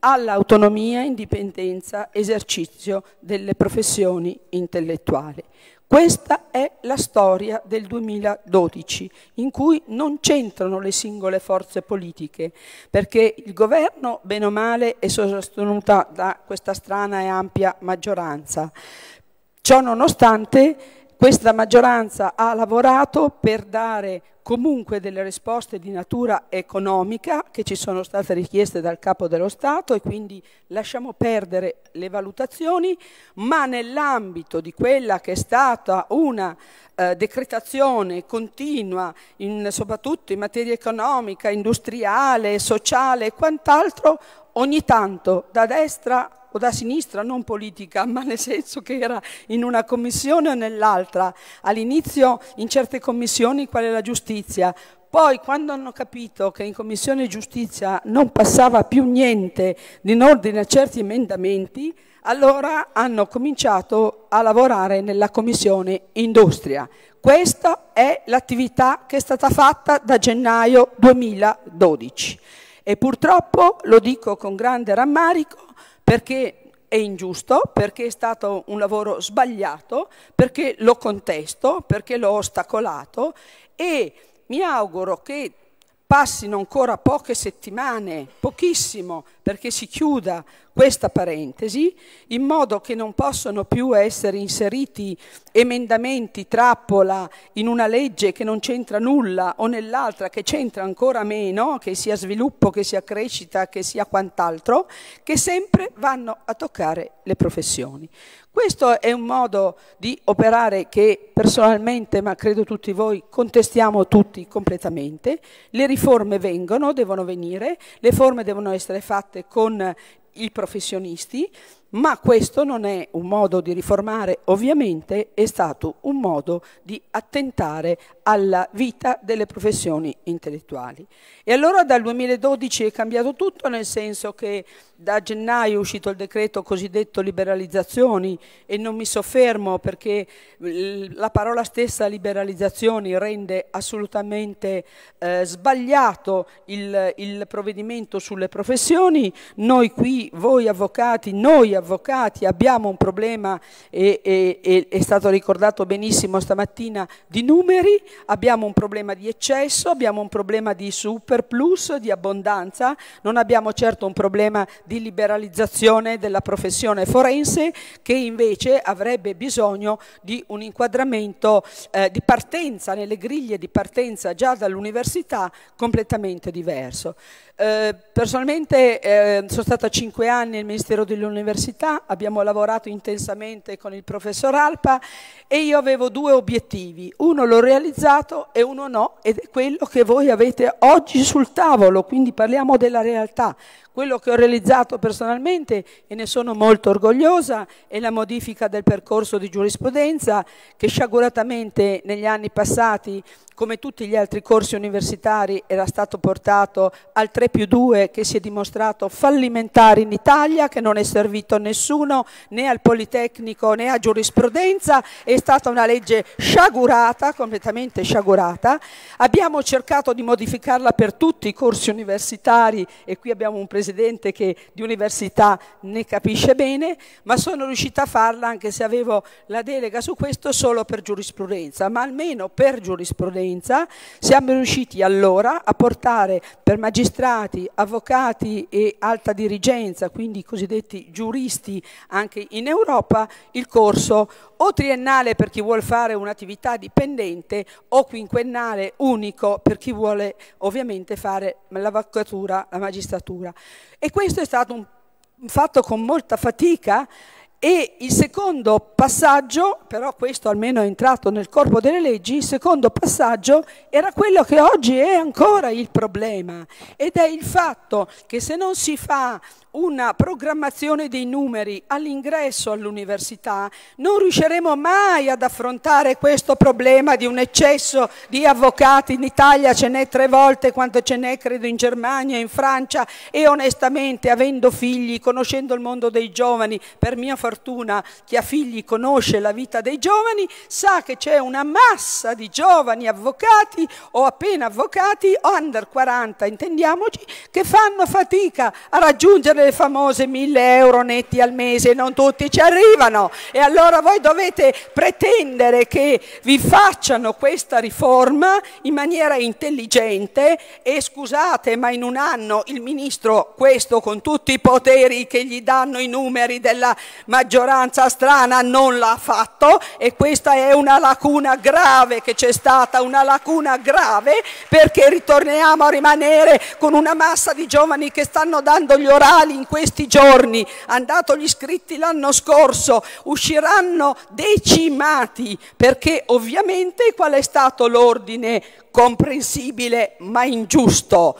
D: all'autonomia, indipendenza, esercizio delle professioni intellettuali. Questa è la storia del 2012, in cui non c'entrano le singole forze politiche, perché il governo, bene o male, è sostenuto da questa strana e ampia maggioranza. Ciò nonostante, questa maggioranza ha lavorato per dare comunque delle risposte di natura economica che ci sono state richieste dal Capo dello Stato e quindi lasciamo perdere le valutazioni, ma nell'ambito di quella che è stata una eh, decretazione continua, in, soprattutto in materia economica, industriale, sociale e quant'altro, ogni tanto da destra o da sinistra, non politica, ma nel senso che era in una commissione o nell'altra, all'inizio in certe commissioni qual è la giustizia, poi quando hanno capito che in Commissione Giustizia non passava più niente in ordine a certi emendamenti, allora hanno cominciato a lavorare nella Commissione Industria. Questa è l'attività che è stata fatta da gennaio 2012 e purtroppo, lo dico con grande rammarico, perché è ingiusto, perché è stato un lavoro sbagliato, perché lo contesto, perché l'ho ostacolato e mi auguro che passino ancora poche settimane, pochissimo, perché si chiuda questa parentesi, in modo che non possano più essere inseriti emendamenti trappola in una legge che non c'entra nulla o nell'altra che c'entra ancora meno, che sia sviluppo, che sia crescita, che sia quant'altro, che sempre vanno a toccare le professioni. Questo è un modo di operare che personalmente, ma credo tutti voi, contestiamo tutti completamente. Le riforme vengono, devono venire, le forme devono essere fatte con i professionisti, ma questo non è un modo di riformare, ovviamente è stato un modo di attentare alla vita delle professioni intellettuali. E allora dal 2012 è cambiato tutto, nel senso che da gennaio è uscito il decreto cosiddetto liberalizzazioni e non mi soffermo perché la parola stessa liberalizzazioni rende assolutamente eh, sbagliato il, il provvedimento sulle professioni. Noi qui voi avvocati, noi avvocati abbiamo un problema, e, e, e, è stato ricordato benissimo stamattina, di numeri, abbiamo un problema di eccesso, abbiamo un problema di superplus, di abbondanza, non abbiamo certo un problema di liberalizzazione della professione forense che invece avrebbe bisogno di un inquadramento eh, di partenza, nelle griglie di partenza già dall'università completamente diverso. Eh, personalmente eh, sono stata cinque anni nel Ministero dell'Università, abbiamo lavorato intensamente con il professor Alpa e io avevo due obiettivi, uno l'ho realizzato e uno no ed è quello che voi avete oggi sul tavolo, quindi parliamo della realtà, quello che ho realizzato personalmente, e ne sono molto orgogliosa, è la modifica del percorso di giurisprudenza che sciaguratamente negli anni passati, come tutti gli altri corsi universitari, era stato portato al 3 più 2 che si è dimostrato fallimentare in Italia, che non è servito a nessuno, né al Politecnico né a giurisprudenza, è stata una legge sciagurata, completamente sciagurata. Abbiamo cercato di modificarla per tutti i corsi universitari e qui abbiamo un presidente presidente che di università ne capisce bene, ma sono riuscita a farla anche se avevo la delega su questo solo per giurisprudenza, ma almeno per giurisprudenza siamo riusciti allora a portare per magistrati, avvocati e alta dirigenza, quindi i cosiddetti giuristi anche in Europa, il corso o triennale per chi vuole fare un'attività dipendente o quinquennale unico per chi vuole ovviamente fare l'avvocatura, la magistratura. E questo è stato un fatto con molta fatica e il secondo passaggio, però questo almeno è entrato nel corpo delle leggi, il secondo passaggio era quello che oggi è ancora il problema ed è il fatto che se non si fa una programmazione dei numeri all'ingresso all'università non riusciremo mai ad affrontare questo problema di un eccesso di avvocati in Italia ce n'è tre volte quanto ce n'è credo in Germania, in Francia e onestamente avendo figli, conoscendo il mondo dei giovani, per mia fortuna fortuna chi ha figli conosce la vita dei giovani, sa che c'è una massa di giovani avvocati o appena avvocati, under 40 intendiamoci, che fanno fatica a raggiungere le famose 1000 euro netti al mese e non tutti ci arrivano e allora voi dovete pretendere che vi facciano questa riforma in maniera intelligente e scusate ma in un anno il ministro questo con tutti i poteri che gli danno i numeri della maggioranza maggioranza strana non l'ha fatto e questa è una lacuna grave che c'è stata, una lacuna grave perché ritorniamo a rimanere con una massa di giovani che stanno dando gli orali in questi giorni, hanno dato gli iscritti l'anno scorso, usciranno decimati perché ovviamente qual è stato l'ordine comprensibile ma ingiusto?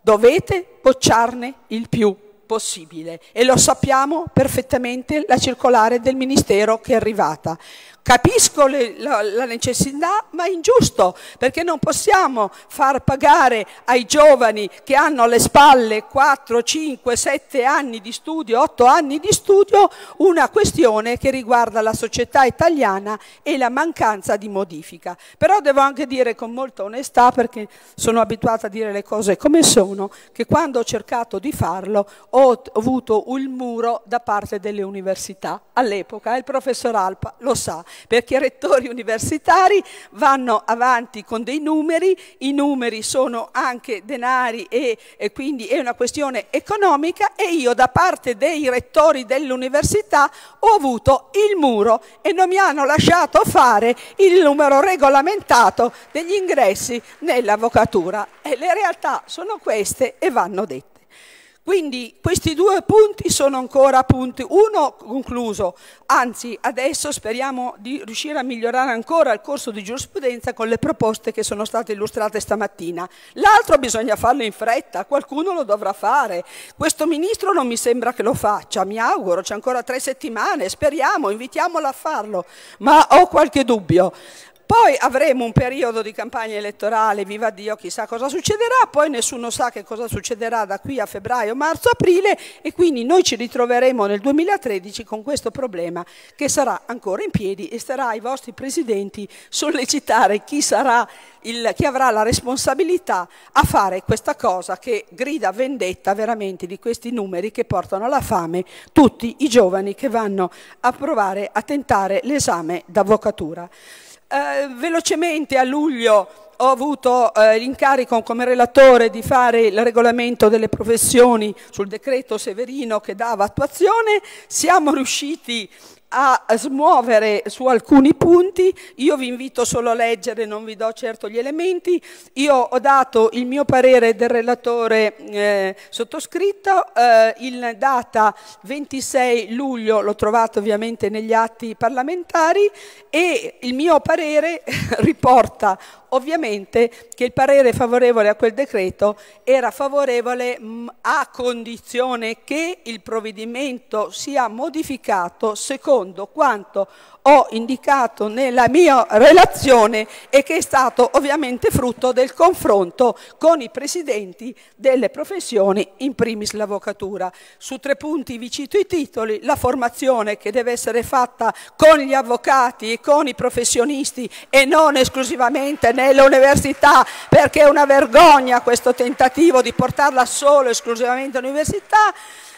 D: Dovete bocciarne il più possibile e lo sappiamo perfettamente la circolare del Ministero che è arrivata. Capisco le, la, la necessità, ma è ingiusto, perché non possiamo far pagare ai giovani che hanno alle spalle 4, 5, 7 anni di studio, 8 anni di studio, una questione che riguarda la società italiana e la mancanza di modifica. Però devo anche dire con molta onestà, perché sono abituata a dire le cose come sono, che quando ho cercato di farlo ho avuto il muro da parte delle università all'epoca, il professor Alpa lo sa, perché i rettori universitari vanno avanti con dei numeri, i numeri sono anche denari e, e quindi è una questione economica e io da parte dei rettori dell'università ho avuto il muro e non mi hanno lasciato fare il numero regolamentato degli ingressi nell'avvocatura. E le realtà sono queste e vanno dette. Quindi questi due punti sono ancora punti, uno concluso, anzi adesso speriamo di riuscire a migliorare ancora il corso di giurisprudenza con le proposte che sono state illustrate stamattina. L'altro bisogna farlo in fretta, qualcuno lo dovrà fare. Questo ministro non mi sembra che lo faccia, mi auguro, c'è ancora tre settimane, speriamo, invitiamolo a farlo, ma ho qualche dubbio. Poi avremo un periodo di campagna elettorale, viva Dio, chissà cosa succederà, poi nessuno sa che cosa succederà da qui a febbraio, marzo, aprile e quindi noi ci ritroveremo nel 2013 con questo problema che sarà ancora in piedi e sarà ai vostri presidenti sollecitare chi, il, chi avrà la responsabilità a fare questa cosa che grida vendetta veramente di questi numeri che portano alla fame tutti i giovani che vanno a provare a tentare l'esame d'avvocatura. Eh, velocemente a luglio ho avuto eh, l'incarico come relatore di fare il regolamento delle professioni sul decreto Severino che dava attuazione, siamo riusciti a smuovere su alcuni punti, io vi invito solo a leggere, non vi do certo gli elementi, io ho dato il mio parere del relatore eh, sottoscritto, eh, in data 26 luglio, l'ho trovato ovviamente negli atti parlamentari e il mio parere riporta ovviamente che il parere favorevole a quel decreto era favorevole mm, a condizione che il provvedimento sia modificato secondo secondo quanto ho indicato nella mia relazione e che è stato ovviamente frutto del confronto con i presidenti delle professioni, in primis l'avvocatura. Su tre punti vi cito i titoli, la formazione che deve essere fatta con gli avvocati e con i professionisti e non esclusivamente nelle università perché è una vergogna questo tentativo di portarla solo esclusivamente all'università.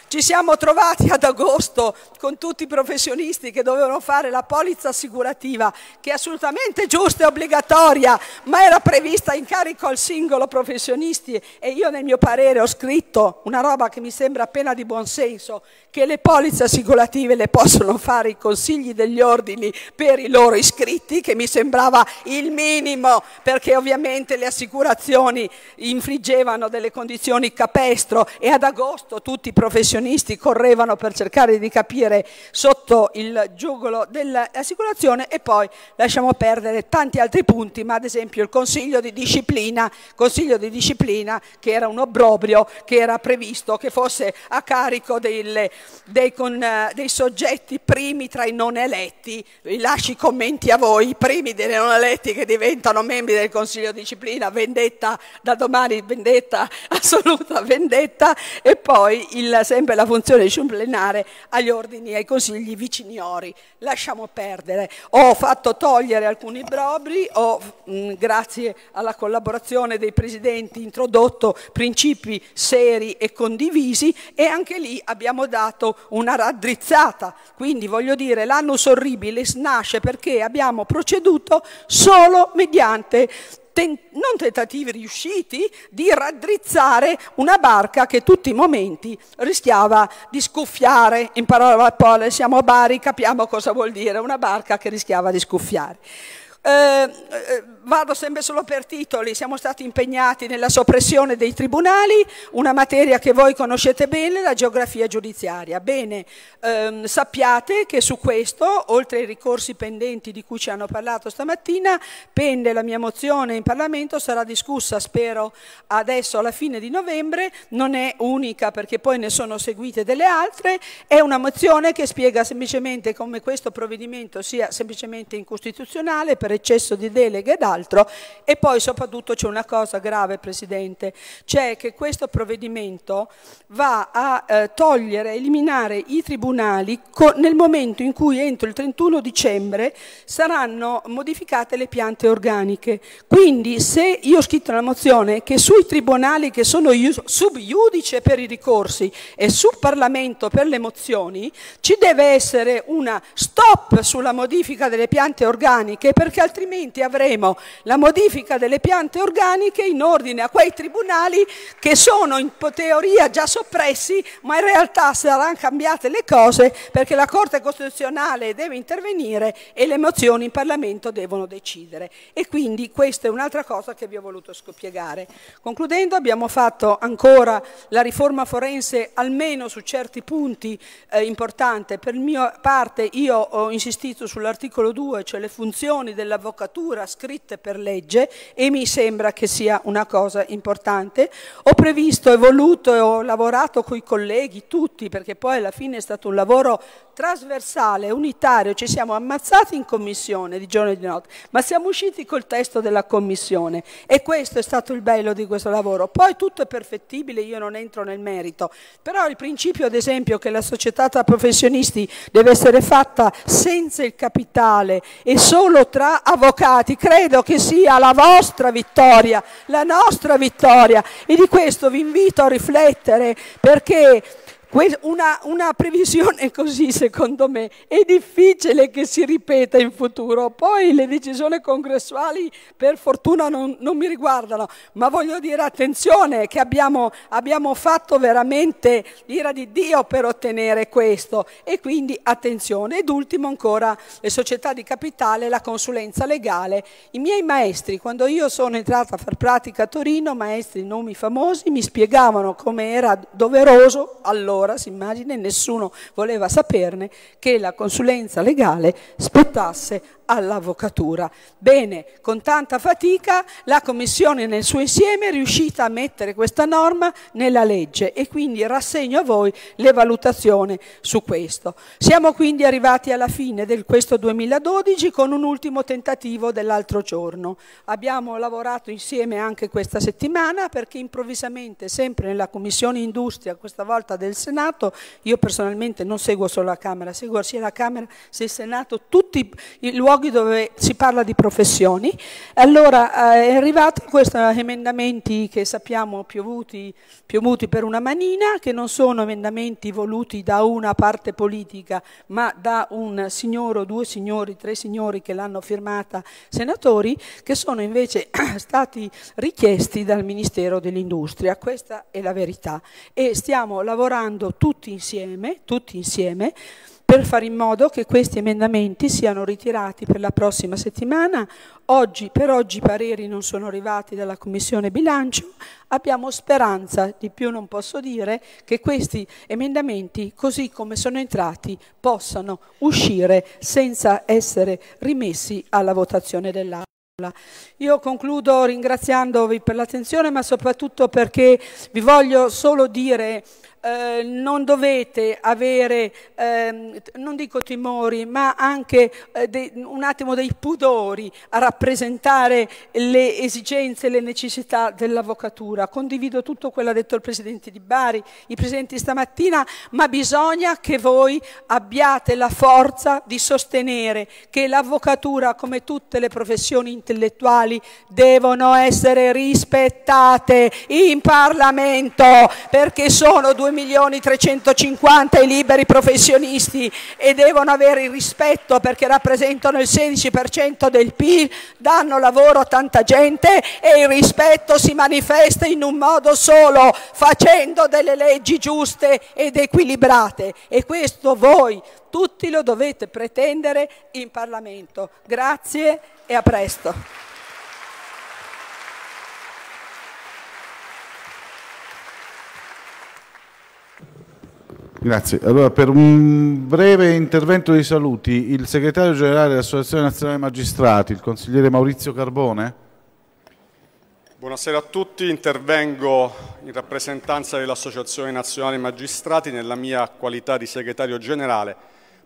D: Ci siamo trovati ad agosto con tutti i professionisti che dovevano fare la polizza assicurativa, che è assolutamente giusta e obbligatoria, ma era prevista in carico al singolo professionisti e io nel mio parere ho scritto una roba che mi sembra appena di buon senso, che le polizze assicurative le possono fare i consigli degli ordini per i loro iscritti, che mi sembrava il minimo, perché ovviamente le assicurazioni infliggevano delle condizioni capestro e ad agosto tutti i professionisti correvano per cercare di capire sotto il giugolo dell'assicurazione e poi lasciamo perdere tanti altri punti, ma ad esempio il consiglio di disciplina, consiglio di disciplina che era un obbrobrio, che era previsto che fosse a carico delle dei, con, eh, dei soggetti primi tra i non eletti, vi lascio i commenti a voi, i primi dei non eletti che diventano membri del Consiglio di Disciplina, vendetta da domani, vendetta assoluta, vendetta, e poi il, sempre la funzione di supplenare agli ordini e ai consigli viciniori. Lasciamo perdere, ho fatto togliere alcuni brobri, ho, mh, mm, grazie alla collaborazione dei presidenti, introdotto principi seri e condivisi e anche lì abbiamo dato dato una raddrizzata. Quindi voglio dire, l'annus horribilis nasce perché abbiamo proceduto solo mediante ten non tentativi riusciti di raddrizzare una barca che tutti i momenti rischiava di scuffiare. In parola pole, siamo a Bari, capiamo cosa vuol dire, una barca che rischiava di scuffiare. Eh, eh, Vado sempre solo per titoli, siamo stati impegnati nella soppressione dei tribunali, una materia che voi conoscete bene, la geografia giudiziaria. Bene, ehm, sappiate che su questo, oltre ai ricorsi pendenti di cui ci hanno parlato stamattina, pende la mia mozione in Parlamento, sarà discussa spero adesso alla fine di novembre, non è unica perché poi ne sono seguite delle altre, è una mozione che spiega semplicemente come questo provvedimento sia semplicemente incostituzionale per eccesso di deleghe e altro quant'altro. E poi soprattutto c'è una cosa grave, Presidente, c'è cioè che questo provvedimento va a eh, togliere, eliminare i tribunali nel momento in cui entro il 31 dicembre saranno modificate le piante organiche. Quindi se io ho scritto una mozione che sui tribunali che sono subiudice per i ricorsi e sul Parlamento per le mozioni, ci deve essere una stop sulla modifica delle piante organiche perché altrimenti avremo la modifica delle piante organiche in ordine a quei tribunali che sono in teoria già soppressi, ma in realtà saranno cambiate le cose perché la Corte Costituzionale deve intervenire e le mozioni in Parlamento devono decidere. E quindi questa è un'altra cosa che vi ho voluto spiegare. Concludendo abbiamo fatto ancora la riforma forense almeno su certi punti eh, importanti. Per mia parte io ho insistito sull'articolo 2, cioè le funzioni dell'avvocatura scritte prescritte per legge e mi sembra che sia una cosa importante. Ho previsto ho voluto e ho lavorato con i colleghi, tutti, perché poi alla fine è stato un lavoro trasversale, unitario, ci siamo ammazzati in commissione di giorno e di notte, ma siamo usciti col testo della commissione e questo è stato il bello di questo lavoro. Poi tutto è perfettibile, io non entro nel merito, però il principio ad esempio che la società tra professionisti deve essere fatta senza il capitale e solo tra avvocati, credo che sia la vostra vittoria, la nostra vittoria e di questo vi invito a riflettere perché una, una, previsione così, secondo me, è difficile che si ripeta in futuro. Poi le decisioni congressuali, per fortuna, non, non mi riguardano, ma voglio dire attenzione che abbiamo, abbiamo fatto veramente l'ira di Dio per ottenere questo e quindi attenzione. Ed ultimo ancora le società di capitale, la consulenza legale. I miei maestri, quando io sono entrata a far pratica a Torino, maestri nomi famosi, mi spiegavano come era doveroso allora allora, si immagina, nessuno voleva saperne che la consulenza legale spettasse all'avvocatura. Bene, con tanta fatica la Commissione nel suo insieme è riuscita a mettere questa norma nella legge e quindi rassegno a voi le valutazioni su questo. Siamo quindi arrivati alla fine di questo 2012 con un ultimo tentativo dell'altro giorno. Abbiamo lavorato insieme anche questa settimana perché improvvisamente sempre nella Commissione Industria, questa volta del Senato, io personalmente non seguo solo la Camera, seguo sia la Camera sia il Senato, tutti i luoghi luoghi dove si parla di professioni. Allora eh, è arrivato questo emendamenti che sappiamo piovuti, piovuti per una manina, che non sono emendamenti voluti da una parte politica, ma da un signore o due signori, tre signori che l'hanno firmata senatori, che sono invece stati richiesti dal Ministero dell'Industria. Questa è la verità. E stiamo lavorando tutti insieme, tutti insieme, per fare in modo che questi emendamenti siano ritirati per la prossima settimana. Oggi, per oggi i pareri non sono arrivati dalla Commissione Bilancio, abbiamo speranza, di più non posso dire, che questi emendamenti, così come sono entrati, possano uscire senza essere rimessi alla votazione dell'Aula. Io concludo ringraziandovi per l'attenzione ma soprattutto perché vi voglio solo dire eh, non dovete avere, ehm, non dico timori, ma anche eh, de, un attimo dei pudori a rappresentare le esigenze e le necessità dell'avvocatura. Condivido tutto quello che ha detto il Presidente di Bari, i Presidenti stamattina, ma bisogna che voi abbiate la forza di sostenere che l'avvocatura, come tutte le professioni intellettuali, devono essere rispettate in Parlamento perché sono 2000 4.350.000 i liberi professionisti e devono avere il rispetto perché rappresentano il 16% del PIL, danno lavoro a tanta gente e il rispetto si manifesta in un modo solo, facendo delle leggi giuste ed equilibrate e questo voi tutti lo dovete pretendere in Parlamento. Grazie e a presto.
E: Grazie. Allora, per un breve intervento di saluti, il segretario generale dell'Associazione Nazionale Magistrati, il consigliere Maurizio Carbone. Buonasera a tutti, intervengo in rappresentanza dell'Associazione Nazionale Magistrati nella mia qualità di segretario generale.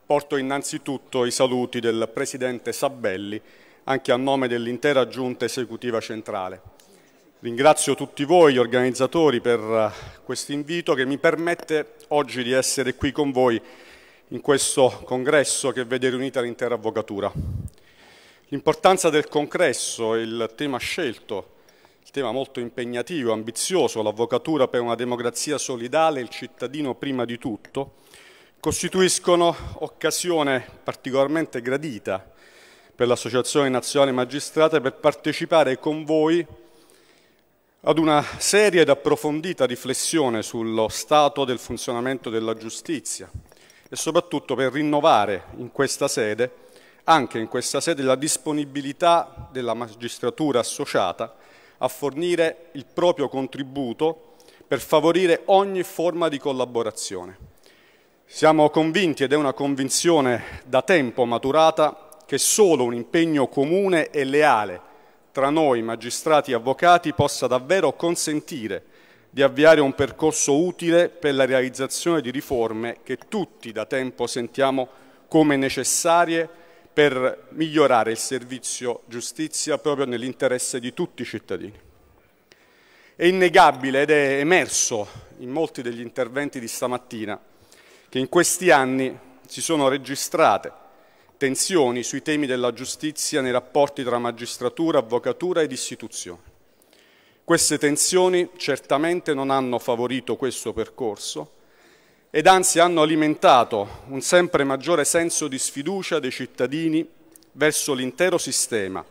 E: Porto innanzitutto i saluti del Presidente Sabelli, anche a nome dell'intera Giunta Esecutiva Centrale. Ringrazio tutti voi, gli organizzatori, per eh, questo invito che mi permette oggi di essere qui con voi in questo congresso che vede riunita l'intera avvocatura. L'importanza del congresso e il tema scelto, il tema molto impegnativo, ambizioso, l'avvocatura per una democrazia solidale, il cittadino prima di tutto, costituiscono occasione particolarmente gradita per l'Associazione Nazionale Magistrate per partecipare con voi a ad una seria ed approfondita riflessione sullo stato del funzionamento della giustizia e soprattutto per rinnovare in questa sede, anche in questa sede, la disponibilità della magistratura associata a fornire il proprio contributo per favorire ogni forma di collaborazione. Siamo convinti, ed è una convinzione da tempo maturata, che solo un impegno comune e leale tra noi, magistrati e avvocati, possa davvero consentire di avviare un percorso utile per la realizzazione di riforme che tutti da tempo sentiamo come necessarie per migliorare il servizio giustizia proprio nell'interesse di tutti i cittadini. È innegabile ed è emerso in molti degli interventi di stamattina che in questi anni si sono registrate tensioni sui temi della giustizia nei rapporti tra magistratura, avvocatura ed istituzioni. Queste tensioni certamente non hanno favorito questo percorso ed anzi hanno alimentato un sempre maggiore senso di sfiducia dei cittadini verso l'intero sistema,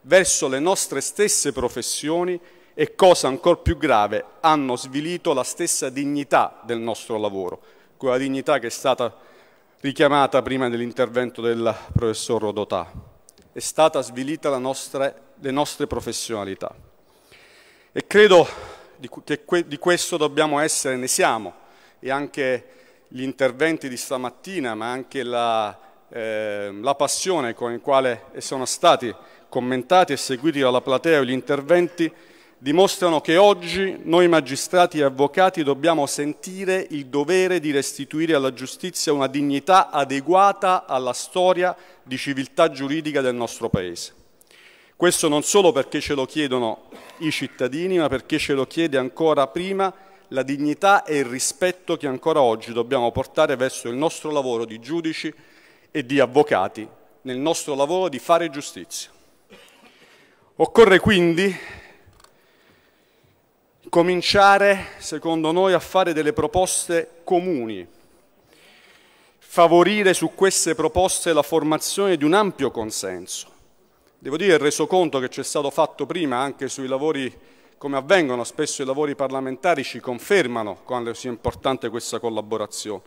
E: verso le nostre stesse professioni e, cosa ancora più grave, hanno svilito la stessa dignità del nostro lavoro, quella dignità che è stata richiamata prima nell'intervento del professor Rodotà. È stata svilita nostra, le nostre professionalità. E credo che di questo dobbiamo essere, ne siamo, e anche gli interventi di stamattina, ma anche la, eh, la passione con la quale sono stati commentati e seguiti dalla platea gli interventi, dimostrano che oggi noi magistrati e avvocati dobbiamo sentire il dovere di restituire alla giustizia una dignità adeguata alla storia di civiltà giuridica del nostro Paese. Questo non solo perché ce lo chiedono i cittadini, ma perché ce lo chiede ancora prima la dignità e il rispetto che ancora oggi dobbiamo portare verso il nostro lavoro di giudici e di avvocati, nel nostro lavoro di fare giustizia. Occorre quindi cominciare, secondo noi, a fare delle proposte comuni, favorire su queste proposte la formazione di un ampio consenso. Devo dire il resoconto che ci è stato fatto prima anche sui lavori, come avvengono spesso i lavori parlamentari, ci confermano quanto sia importante questa collaborazione.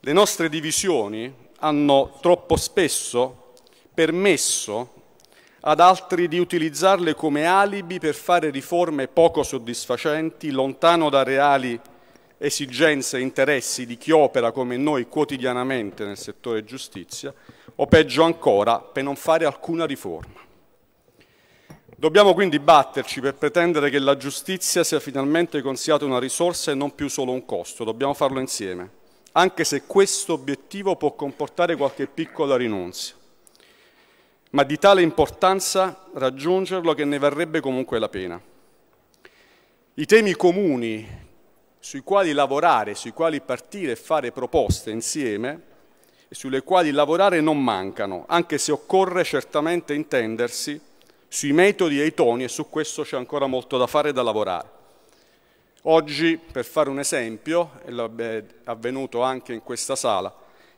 E: Le nostre divisioni hanno troppo spesso permesso ad altri di utilizzarle come alibi per fare riforme poco soddisfacenti, lontano da reali esigenze e interessi di chi opera come noi quotidianamente nel settore giustizia, o peggio ancora per non fare alcuna riforma. Dobbiamo quindi batterci per pretendere che la giustizia sia finalmente considerata una risorsa e non più solo un costo, dobbiamo farlo insieme, anche se questo obiettivo può comportare qualche piccola rinuncia ma di tale importanza raggiungerlo che ne varrebbe comunque la pena. I temi comuni sui quali lavorare, sui quali partire e fare proposte insieme e sulle quali lavorare non mancano, anche se occorre certamente intendersi sui metodi e i toni e su questo c'è ancora molto da fare e da lavorare. Oggi, per fare un esempio, e l'è avvenuto anche in questa sala,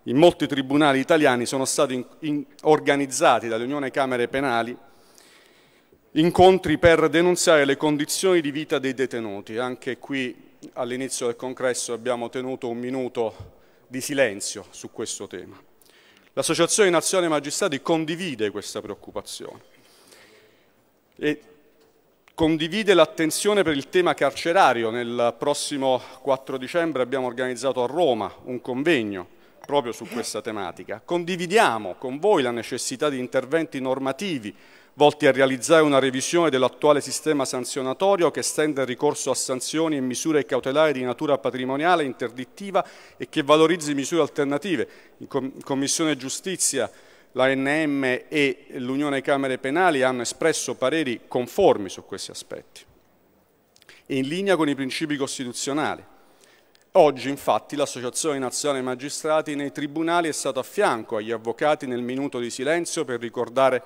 E: in molti tribunali italiani sono stati in, in, organizzati dall'Unione Camere Penali incontri per denunziare le condizioni di vita dei detenuti. Anche qui all'inizio del congresso abbiamo tenuto un minuto di silenzio su questo tema. L'Associazione Nazionale Magistrati condivide questa preoccupazione e condivide l'attenzione per il tema carcerario. Nel prossimo 4 dicembre abbiamo organizzato a Roma un convegno proprio su questa tematica. Condividiamo con voi la necessità di interventi normativi volti a realizzare una revisione dell'attuale sistema sanzionatorio che estende il ricorso a sanzioni e misure cautelari di natura patrimoniale interdittiva e che valorizzi misure alternative. In Commissione Giustizia l'ANM e l'Unione Camere Penali hanno espresso pareri conformi su questi aspetti e in linea con i principi costituzionali. Oggi infatti l'Associazione Nazionale Magistrati nei tribunali è stata a fianco agli avvocati nel minuto di silenzio per ricordare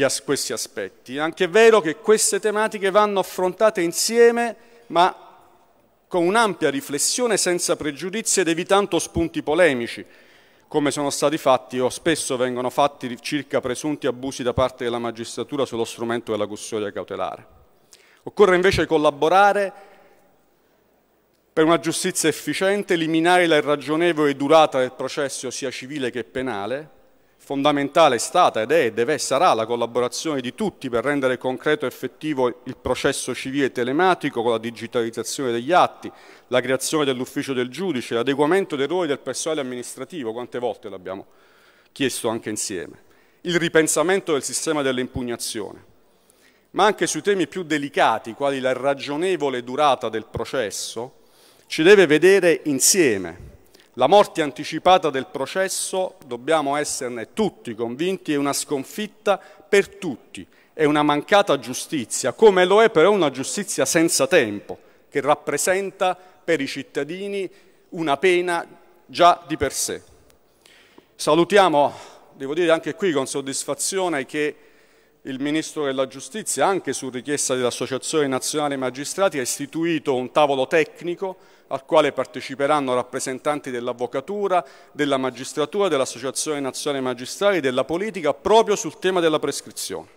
E: as questi aspetti. È anche vero che queste tematiche vanno affrontate insieme ma con un'ampia riflessione senza pregiudizi ed evitando spunti polemici come sono stati fatti o spesso vengono fatti circa presunti abusi da parte della magistratura sullo strumento della custodia cautelare. Occorre invece collaborare per una giustizia efficiente, eliminare la irragionevole durata del processo sia civile che penale, fondamentale è stata ed è e deve sarà la collaborazione di tutti per rendere concreto e effettivo il processo civile telematico con la digitalizzazione degli atti, la creazione dell'ufficio del giudice, l'adeguamento dei ruoli del personale amministrativo, quante volte l'abbiamo chiesto anche insieme, il ripensamento del sistema dell'impugnazione, ma anche sui temi più delicati, quali la ragionevole durata del processo, ci deve vedere insieme. La morte anticipata del processo, dobbiamo esserne tutti convinti, è una sconfitta per tutti, è una mancata giustizia, come lo è però una giustizia senza tempo, che rappresenta per i cittadini una pena già di per sé. Salutiamo, devo dire anche qui con soddisfazione, che il Ministro della Giustizia, anche su richiesta dell'Associazione Nazionale Magistrati, ha istituito un tavolo tecnico al quale parteciperanno rappresentanti dell'Avvocatura, della Magistratura, dell'Associazione Nazionale Magistrati, e della politica, proprio sul tema della prescrizione.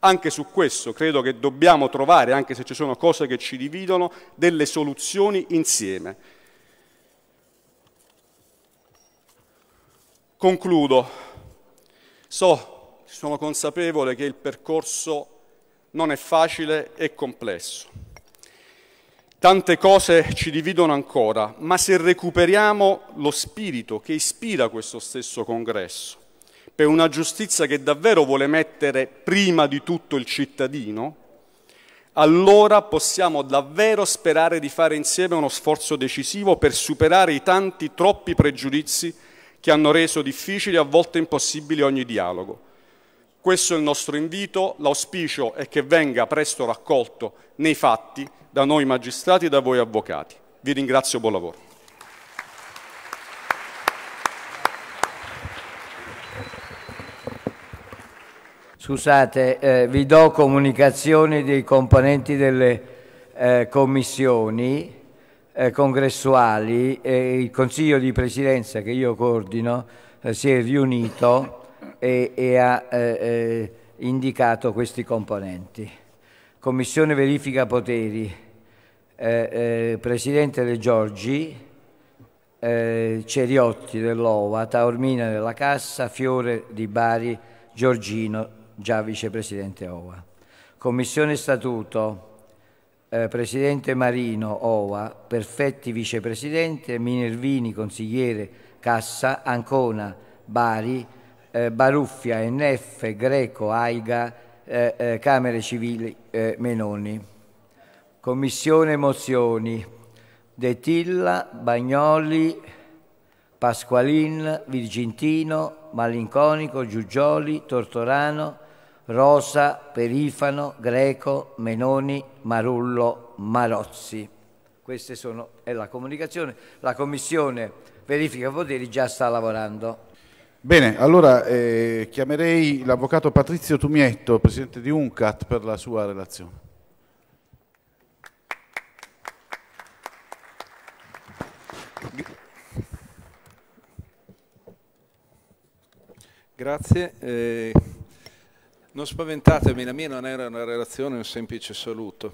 E: Anche su questo credo che dobbiamo trovare, anche se ci sono cose che ci dividono, delle soluzioni insieme. Concludo. So sono consapevole che il percorso non è facile e complesso. Tante cose ci dividono ancora, ma se recuperiamo lo spirito che ispira questo stesso congresso, per una giustizia che davvero vuole mettere prima di tutto il cittadino, allora possiamo davvero sperare di fare insieme uno sforzo decisivo per superare i tanti troppi pregiudizi che hanno reso difficili e a volte impossibili ogni dialogo questo è il nostro invito, l'auspicio è che venga presto raccolto nei fatti da noi magistrati e da voi avvocati. Vi ringrazio, buon lavoro.
C: Scusate, eh, vi do comunicazioni dei componenti delle eh, commissioni eh, congressuali. il Consiglio di Presidenza che io coordino eh, si è riunito e, e ha eh, eh, indicato questi componenti. Commissione verifica poteri, eh, eh, Presidente De Giorgi, Ceriotti dell'OVA, Taormina della Cassa, Fiore di Bari, Giorgino, già Vicepresidente OVA. Commissione Statuto, eh, Presidente Marino OVA, Perfetti Vicepresidente, Minervini Consigliere Cassa, Ancona Bari, eh, Baruffia, NF, Greco, Aiga, eh, eh, Camere Civili, eh, Menoni. Commissione Mozioni, Detilla, Bagnoli, Pasqualin, Virgintino, Malinconico, Giugioli, Tortorano, Rosa, Perifano, Greco, Menoni, Marullo, Marozzi. Questa è la comunicazione. La Commissione Verifica Poteri già sta lavorando.
E: Bene, allora eh, chiamerei l'avvocato Patrizio Tumietto, presidente di UNCAT, per la
C: sua relazione.
F: Grazie. Eh, non spaventatevi, la mia non era una relazione, un semplice saluto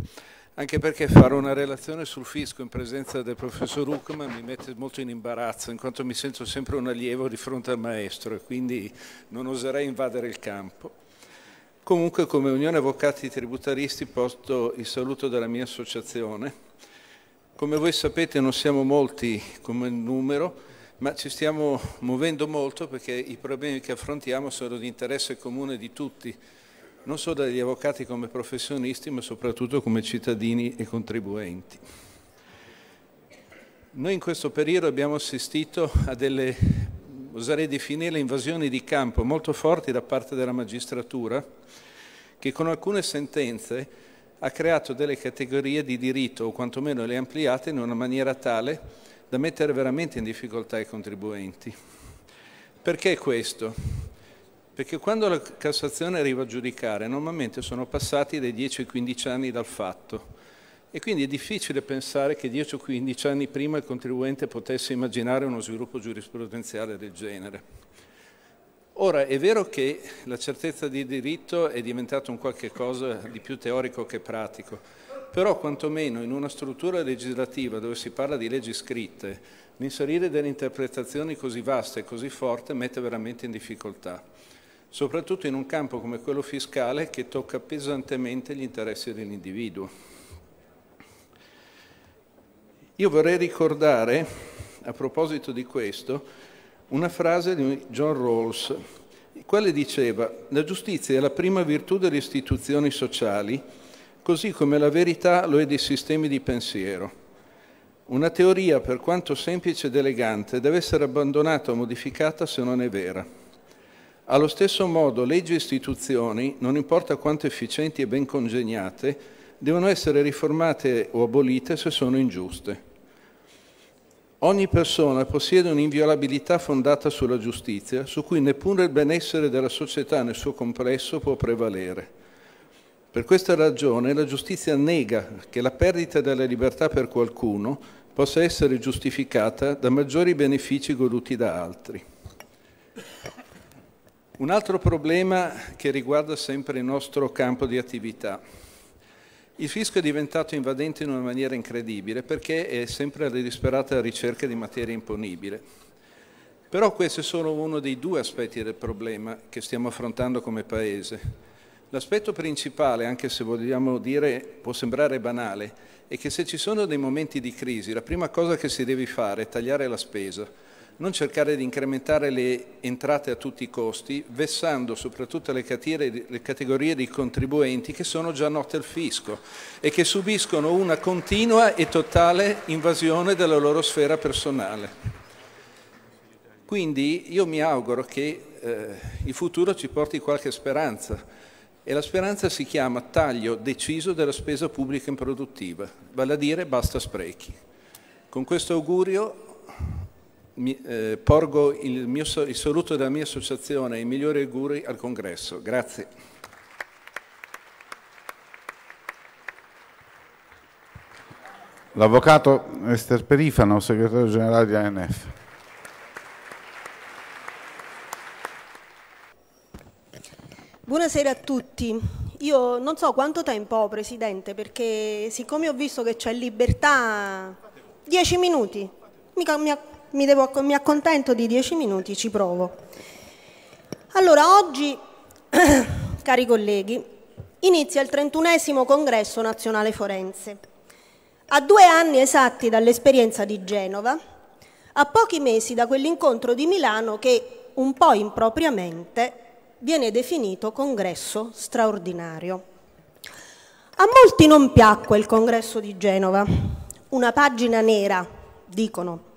F: anche perché fare una relazione sul fisco in presenza del professor Ruckman mi mette molto in imbarazzo, in quanto mi sento sempre un allievo di fronte al maestro e quindi non oserei invadere il campo. Comunque come Unione Avvocati Tributaristi porto il saluto della mia associazione. Come voi sapete non siamo molti come numero, ma ci stiamo muovendo molto perché i problemi che affrontiamo sono di interesse comune di tutti, non solo dagli avvocati come professionisti, ma soprattutto come cittadini e contribuenti. Noi in questo periodo abbiamo assistito a delle, oserei definire, invasioni di campo molto forti da parte della magistratura, che con alcune sentenze ha creato delle categorie di diritto, o quantomeno le ha ampliate in una maniera tale da mettere veramente in difficoltà i contribuenti. Perché questo? Perché quando la Cassazione arriva a giudicare, normalmente sono passati dai 10 ai 15 anni dal fatto. E quindi è difficile pensare che 10 o 15 anni prima il contribuente potesse immaginare uno sviluppo giurisprudenziale del genere. Ora, è vero che la certezza di diritto è diventata un qualche cosa di più teorico che pratico, però quantomeno in una struttura legislativa dove si parla di leggi scritte, l'inserire delle interpretazioni così vaste e così forti mette veramente in difficoltà soprattutto in un campo come quello fiscale che tocca pesantemente gli interessi dell'individuo. Io vorrei ricordare, a proposito di questo, una frase di John Rawls, il quale diceva «La giustizia è la prima virtù delle istituzioni sociali, così come la verità lo è dei sistemi di pensiero». Una teoria, per quanto semplice ed elegante, deve essere abbandonata o modificata se non è vera. Allo stesso modo leggi e istituzioni, non importa quanto efficienti e ben congegnate, devono essere riformate o abolite se sono ingiuste. Ogni persona possiede un'inviolabilità fondata sulla giustizia, su cui neppure il benessere della società nel suo complesso può prevalere. Per questa ragione la giustizia nega che la perdita della libertà per qualcuno possa essere giustificata da maggiori benefici goduti da altri. Un altro problema che riguarda sempre il nostro campo di attività. Il fisco è diventato invadente in una maniera incredibile perché è sempre alla disperata ricerca di materia imponibile. Però questo è solo uno dei due aspetti del problema che stiamo affrontando come Paese. L'aspetto principale, anche se vogliamo dire, può sembrare banale, è che se ci sono dei momenti di crisi, la prima cosa che si deve fare è tagliare la spesa non cercare di incrementare le entrate a tutti i costi, vessando soprattutto le, categorie di contribuenti che sono già note al fisco e che subiscono una continua e totale invasione della loro sfera personale. Quindi io mi auguro che eh, il futuro ci porti qualche speranza e la speranza si chiama taglio deciso della spesa pubblica improduttiva, vale a dire basta sprechi. Con questo augurio mi, eh, porgo il, mio, il saluto della mia associazione e i migliori auguri al congresso. Grazie.
E: L'avvocato Ester Perifano, segretario generale di ANF.
G: Buonasera a tutti. Io non so quanto tempo ho, Presidente, perché siccome ho visto che c'è libertà... Dieci minuti. Mi, mia mi, devo, mi accontento di dieci minuti, ci provo. Allora, oggi, cari colleghi, inizia il 31 Congresso Nazionale Forense. A due anni esatti dall'esperienza di Genova, a pochi mesi da quell'incontro di Milano che, un po' impropriamente, viene definito congresso straordinario. A molti non piacque il congresso di Genova, una pagina nera, dicono,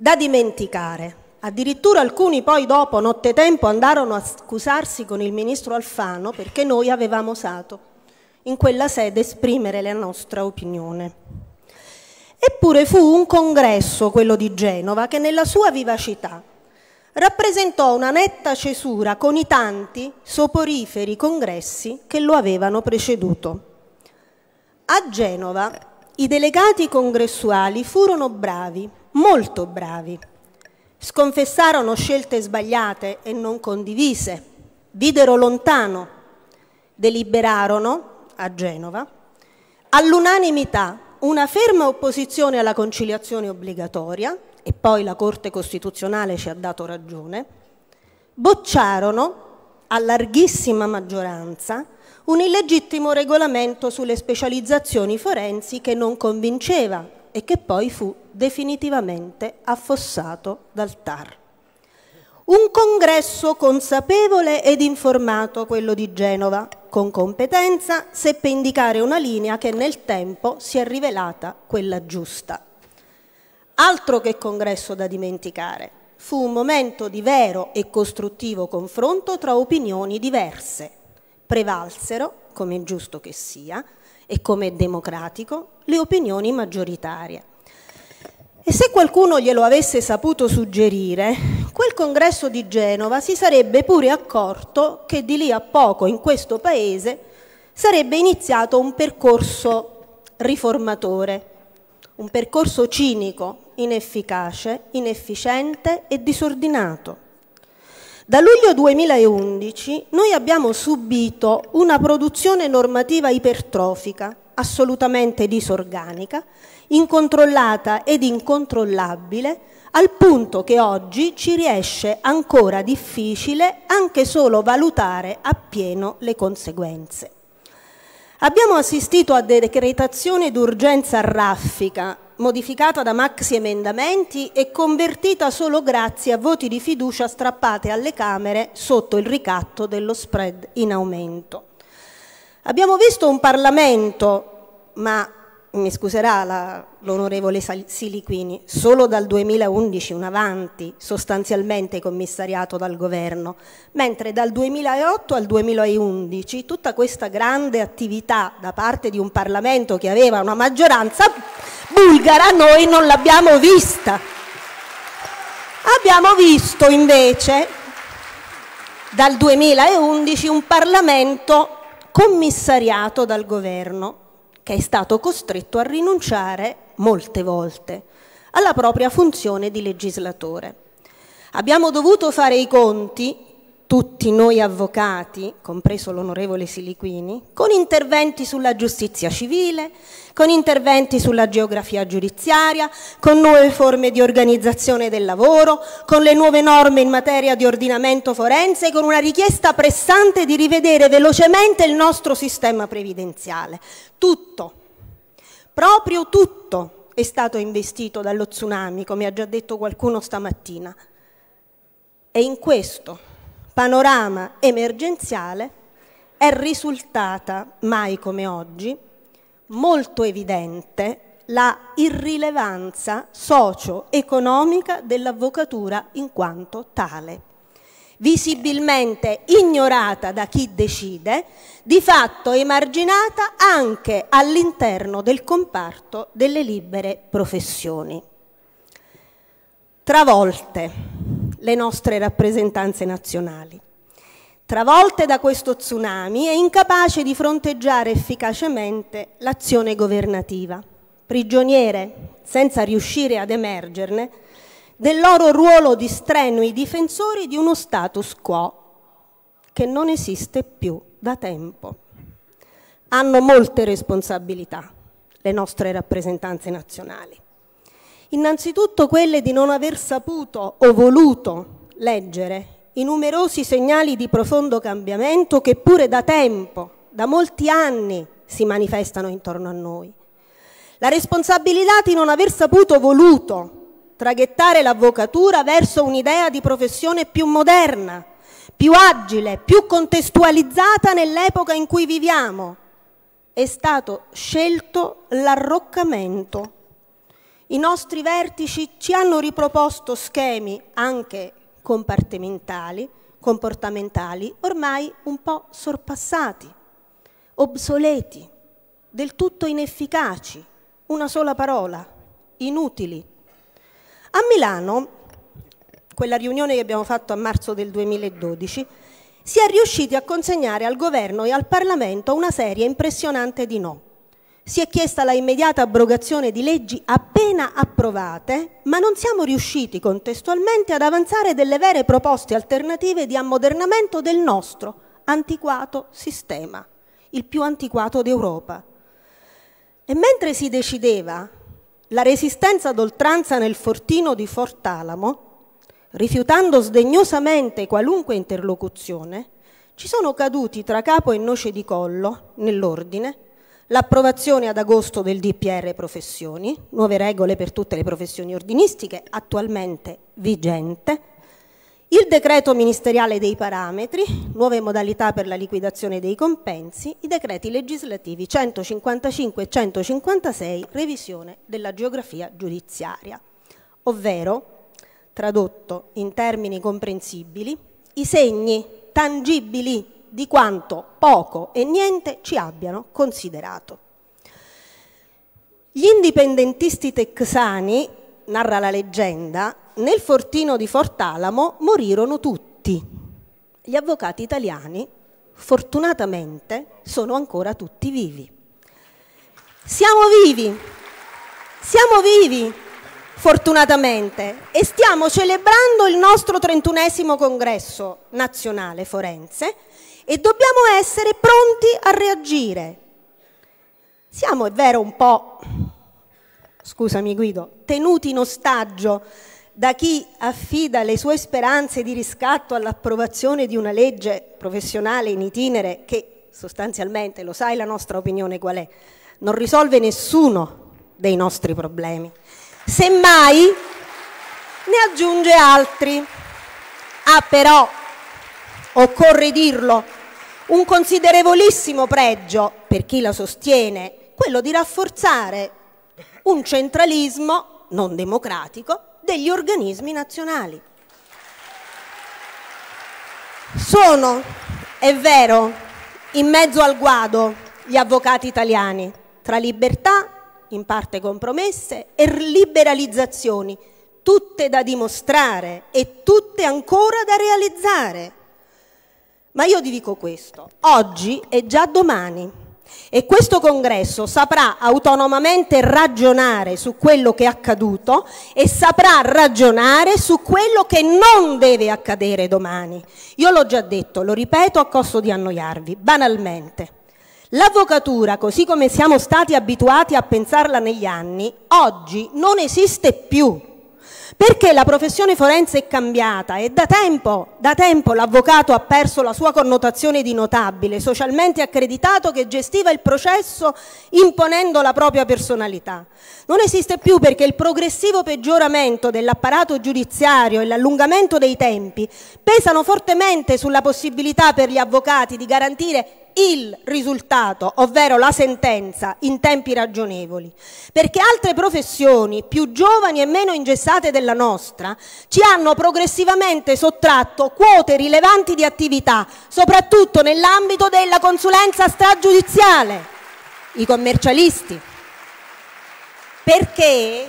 G: da dimenticare. Addirittura alcuni poi dopo, nottetempo, andarono a scusarsi con il ministro Alfano perché noi avevamo osato in quella sede esprimere la nostra opinione. Eppure fu un congresso, quello di Genova, che nella sua vivacità rappresentò una netta cesura con i tanti soporiferi congressi che lo avevano preceduto. A Genova i delegati congressuali furono bravi molto bravi. Sconfessarono scelte sbagliate e non condivise, videro lontano, deliberarono a Genova all'unanimità una ferma opposizione alla conciliazione obbligatoria, e poi la Corte Costituzionale ci ha dato ragione, bocciarono a larghissima maggioranza un illegittimo regolamento sulle specializzazioni forensi che non convinceva e che poi fu definitivamente affossato dal TAR. Un congresso consapevole ed informato, quello di Genova, con competenza seppe indicare una linea che nel tempo si è rivelata quella giusta. Altro che congresso da dimenticare, fu un momento di vero e costruttivo confronto tra opinioni diverse. Prevalsero, come è giusto che sia, e come è democratico, le opinioni maggioritarie. E se qualcuno glielo avesse saputo suggerire, quel congresso di Genova si sarebbe pure accorto che di lì a poco in questo paese sarebbe iniziato un percorso riformatore, un percorso cinico, inefficace, inefficiente e disordinato. Da luglio 2011 noi abbiamo subito una produzione normativa ipertrofica, assolutamente disorganica, incontrollata ed incontrollabile, al punto che oggi ci riesce ancora difficile anche solo valutare appieno le conseguenze. Abbiamo assistito a decretazione d'urgenza raffica, modificata da maxi emendamenti e convertita solo grazie a voti di fiducia strappate alle Camere sotto il ricatto dello spread in aumento. Abbiamo visto un Parlamento, ma mi scuserà l'onorevole Siliquini, solo dal 2011 in avanti sostanzialmente commissariato dal governo, mentre dal 2008 al 2011 tutta questa grande attività da parte di un Parlamento che aveva una maggioranza bulgara noi non l'abbiamo vista. Abbiamo visto invece dal 2011 un Parlamento commissariato dal governo che è stato costretto a rinunciare molte volte alla propria funzione di legislatore. Abbiamo dovuto fare i conti tutti noi avvocati, compreso l'onorevole Siliquini, con interventi sulla giustizia civile, con interventi sulla geografia giudiziaria, con nuove forme di organizzazione del lavoro, con le nuove norme in materia di ordinamento forense e con una richiesta pressante di rivedere velocemente il nostro sistema previdenziale. Tutto, proprio tutto è stato investito dallo tsunami, come ha già detto qualcuno stamattina. E in questo panorama emergenziale è risultata, mai come oggi, molto evidente la irrilevanza socio-economica dell'avvocatura in quanto tale. Visibilmente ignorata da chi decide, di fatto emarginata anche all'interno del comparto delle libere professioni. Travolte le nostre rappresentanze nazionali. Travolte da questo tsunami e incapace di fronteggiare efficacemente l'azione governativa, prigioniere, senza riuscire ad emergerne, del loro ruolo di strenui difensori di uno status quo che non esiste più da tempo. Hanno molte responsabilità le nostre rappresentanze nazionali. Innanzitutto quelle di non aver saputo o voluto leggere i numerosi segnali di profondo cambiamento che pure da tempo, da molti anni, si manifestano intorno a noi. La responsabilità di non aver saputo o voluto traghettare l'avvocatura verso un'idea di professione più moderna, più agile, più contestualizzata nell'epoca in cui viviamo. È stato scelto l'arroccamento i nostri vertici ci hanno riproposto schemi anche compartimentali, comportamentali, ormai un po' sorpassati, obsoleti, del tutto inefficaci, una sola parola, inutili. A Milano, quella riunione che abbiamo fatto a marzo del 2012, si è riusciti a consegnare al governo e al Parlamento una serie impressionante di no. Si è chiesta la immediata abrogazione di leggi appena approvate, ma non siamo riusciti contestualmente ad avanzare delle vere proposte alternative di ammodernamento del nostro antiquato sistema, il più antiquato d'Europa. E mentre si decideva la resistenza d'oltranza nel fortino di Fort Alamo, rifiutando sdegnosamente qualunque interlocuzione, ci sono caduti tra capo e noce di collo, nell'ordine, l'approvazione ad agosto del DPR professioni, nuove regole per tutte le professioni ordinistiche attualmente vigente, il decreto ministeriale dei parametri, nuove modalità per la liquidazione dei compensi, i decreti legislativi 155 e 156, revisione della geografia giudiziaria, ovvero, tradotto in termini comprensibili, i segni tangibili di quanto poco e niente ci abbiano considerato. Gli indipendentisti texani, narra la leggenda, nel fortino di Fort Alamo morirono tutti. Gli avvocati italiani, fortunatamente, sono ancora tutti vivi. Siamo vivi, siamo vivi, fortunatamente, e stiamo celebrando il nostro trentunesimo congresso nazionale forense e dobbiamo essere pronti a reagire. Siamo, è vero, un po', scusami Guido, tenuti in ostaggio da chi affida le sue speranze di riscatto all'approvazione di una legge professionale in itinere che sostanzialmente, lo sai la nostra opinione qual è, non risolve nessuno dei nostri problemi. Semmai ne aggiunge altri. Ah però, occorre dirlo, un considerevolissimo pregio per chi la sostiene, quello di rafforzare un centralismo non democratico degli organismi nazionali. Sono, è vero, in mezzo al guado gli avvocati italiani, tra libertà, in parte compromesse, e liberalizzazioni, tutte da dimostrare e tutte ancora da realizzare. Ma io vi dico questo, oggi è già domani. E questo congresso saprà autonomamente ragionare su quello che è accaduto e saprà ragionare su quello che non deve accadere domani. Io l'ho già detto, lo ripeto a costo di annoiarvi, banalmente. L'avvocatura, così come siamo stati abituati a pensarla negli anni, oggi non esiste più. Perché la professione forense è cambiata e da tempo, da tempo l'avvocato ha perso la sua connotazione di notabile, socialmente accreditato che gestiva il processo imponendo la propria personalità. Non esiste più perché il progressivo peggioramento dell'apparato giudiziario e l'allungamento dei tempi pesano fortemente sulla possibilità per gli avvocati di garantire il risultato, ovvero la sentenza, in tempi ragionevoli, perché altre professioni più giovani e meno ingessate della nostra ci hanno progressivamente sottratto quote rilevanti di attività, soprattutto nell'ambito della consulenza stragiudiziale, i commercialisti. Perché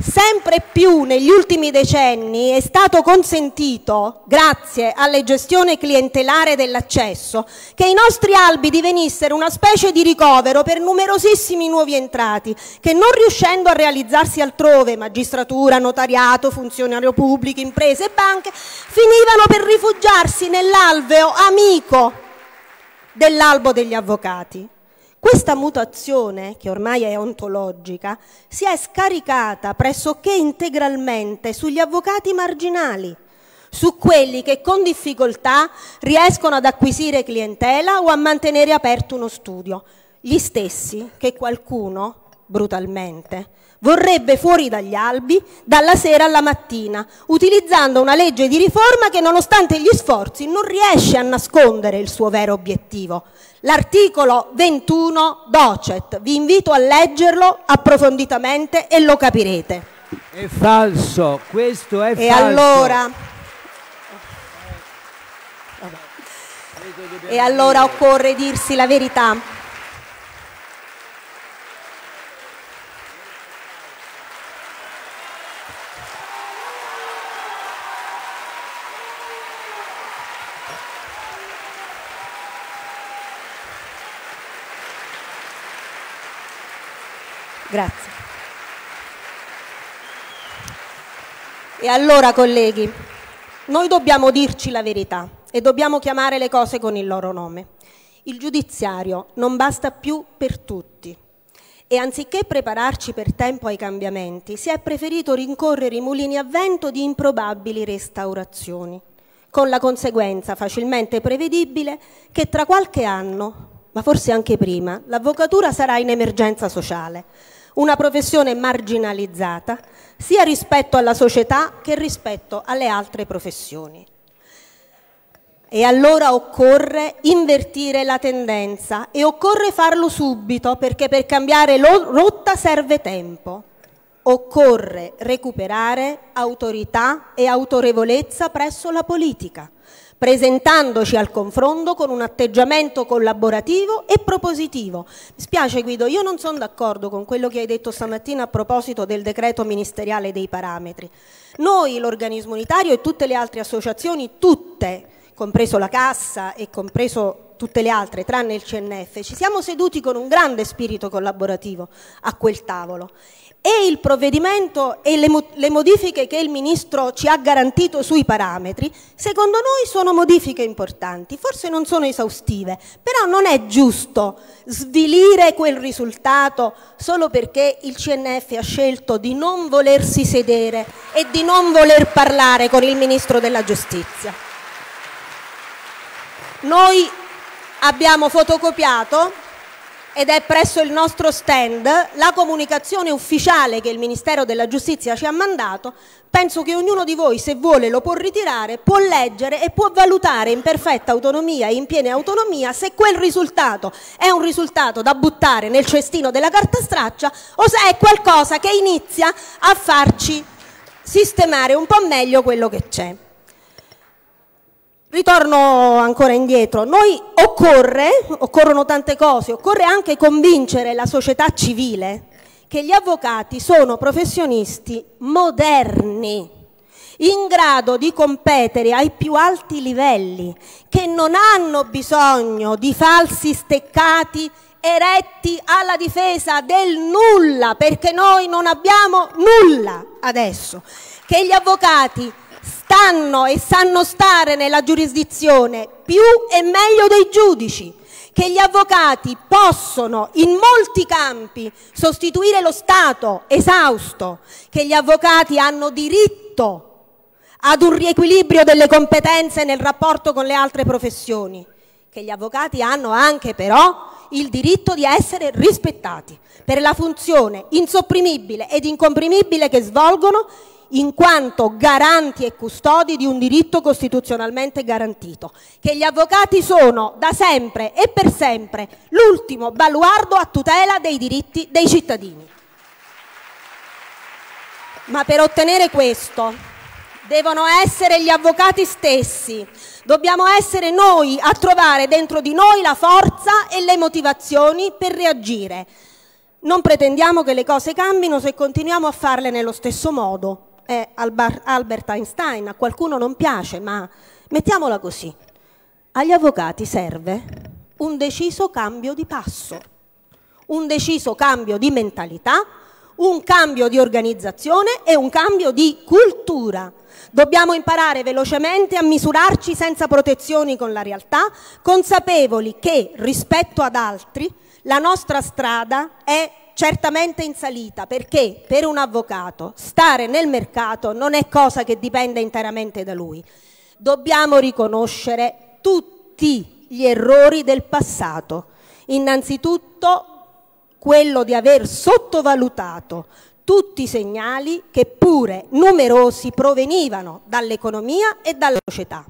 G: Sempre più negli ultimi decenni è stato consentito, grazie alle gestioni clientelare dell'accesso, che i nostri albi divenissero una specie di ricovero per numerosissimi nuovi entrati che non riuscendo a realizzarsi altrove, magistratura, notariato, funzionario pubblico, imprese e banche, finivano per rifugiarsi nell'alveo amico dell'albo degli avvocati. Questa mutazione, che ormai è ontologica, si è scaricata pressoché integralmente sugli avvocati marginali, su quelli che con difficoltà riescono ad acquisire clientela o a mantenere aperto uno studio, gli stessi che qualcuno brutalmente. Vorrebbe fuori dagli albi, dalla sera alla mattina, utilizzando una legge di riforma che nonostante gli sforzi non riesce a nascondere il suo vero obiettivo. L'articolo 21 Docet, vi invito a leggerlo approfonditamente e lo capirete.
C: È falso, questo è e falso. E allora... Eh. E allora occorre dirsi la verità.
G: Grazie. E allora, colleghi, noi dobbiamo dirci la verità e dobbiamo chiamare le cose con il loro nome. Il giudiziario non basta più per tutti. E anziché prepararci per tempo ai cambiamenti, si è preferito rincorrere i mulini a vento di improbabili restaurazioni, con la conseguenza facilmente prevedibile che tra qualche anno, ma forse anche prima, l'avvocatura sarà in emergenza sociale una professione marginalizzata sia rispetto alla società che rispetto alle altre professioni. E allora occorre invertire la tendenza e occorre farlo subito perché per cambiare rotta serve tempo. Occorre recuperare autorità e autorevolezza presso la politica presentandoci al confronto con un atteggiamento collaborativo e propositivo. Mi spiace Guido, io non sono d'accordo con quello che hai detto stamattina a proposito del decreto ministeriale dei parametri. Noi, l'organismo unitario e tutte le altre associazioni, tutte, compreso la Cassa e compreso tutte le altre, tranne il CNF, ci siamo seduti con un grande spirito collaborativo a quel tavolo e il provvedimento e le, mo le, modifiche che il Ministro ci ha garantito sui parametri, secondo noi sono modifiche importanti, forse non sono esaustive, però non è giusto svilire quel risultato solo perché il CNF ha scelto di non volersi sedere e di non voler parlare con il Ministro della Giustizia. Noi abbiamo fotocopiato ed è presso il nostro stand la comunicazione ufficiale che il Ministero della Giustizia ci ha mandato. Penso che ognuno di voi, se vuole, lo può ritirare, può leggere e può valutare in perfetta autonomia e in piena autonomia se quel risultato è un risultato da buttare nel cestino della carta straccia o se è qualcosa che inizia a farci sistemare un po' meglio quello che c'è. Ritorno ancora indietro, noi occorre, occorrono tante cose, occorre anche convincere la società civile che gli avvocati sono professionisti moderni, in grado di competere ai più alti livelli, che non hanno bisogno di falsi steccati eretti alla difesa del nulla, perché noi non abbiamo nulla adesso, che gli avvocati stanno e sanno stare nella giurisdizione più e meglio dei giudici, che gli avvocati possono in molti campi sostituire lo Stato esausto, che gli avvocati hanno diritto ad un riequilibrio delle competenze nel rapporto con le altre professioni, che gli avvocati hanno anche però il diritto di essere rispettati per la funzione insopprimibile ed incomprimibile che svolgono in quanto garanti e custodi di un diritto costituzionalmente garantito, che gli avvocati sono da sempre e per sempre l'ultimo baluardo a tutela dei diritti dei cittadini. Ma per ottenere questo devono essere gli avvocati stessi, dobbiamo essere noi a trovare dentro di noi la forza e le motivazioni per reagire. Non pretendiamo che le cose cambino se continuiamo a farle nello stesso modo, è Albert Einstein, a qualcuno non piace, ma mettiamola così. Agli avvocati serve un deciso cambio di passo, un deciso cambio di mentalità, un cambio di organizzazione e un cambio di cultura. Dobbiamo imparare velocemente a misurarci senza protezioni con la realtà, consapevoli che rispetto ad altri la nostra strada è certamente in salita perché per un avvocato stare nel mercato non è cosa che dipenda interamente da lui. Dobbiamo riconoscere tutti gli errori del passato, innanzitutto quello di aver sottovalutato tutti i segnali che pure numerosi provenivano dall'economia e dalla società.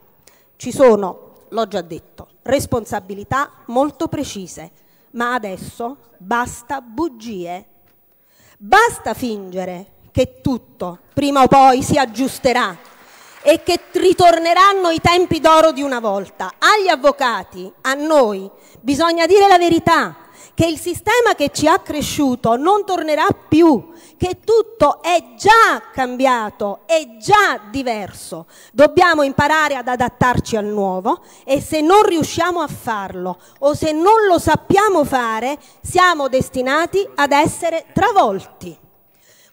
G: Ci sono, l'ho già detto, responsabilità molto precise ma adesso basta bugie. Basta fingere che tutto prima o poi si aggiusterà e che ritorneranno i tempi d'oro di una volta. Agli avvocati, a noi, bisogna dire la verità, che il sistema che ci ha cresciuto non tornerà più che tutto è già cambiato, è già diverso. Dobbiamo imparare ad adattarci al nuovo e se non riusciamo a farlo o se non lo sappiamo fare, siamo destinati ad essere travolti.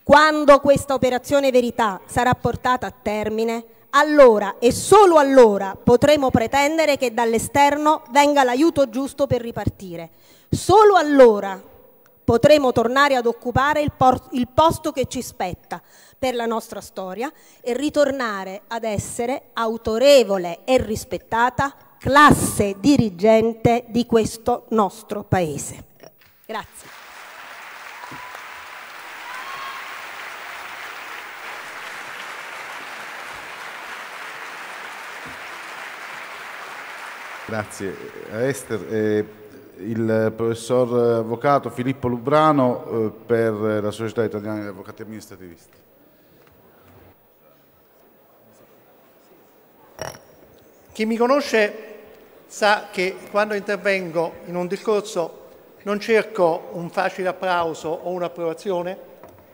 G: Quando questa operazione verità sarà portata a termine, allora e solo allora potremo pretendere che dall'esterno venga l'aiuto giusto per ripartire. Solo allora potremo tornare ad occupare il, il, posto che ci spetta per la nostra storia e ritornare ad essere autorevole e rispettata classe dirigente di questo nostro Paese. Grazie.
C: Grazie a Esther. Eh il eh, professor eh,
E: avvocato Filippo Lubrano eh, per la Società Italiana degli Avvocati Amministrativisti.
B: Chi mi conosce sa che quando intervengo in un discorso non cerco un facile applauso o un'approvazione,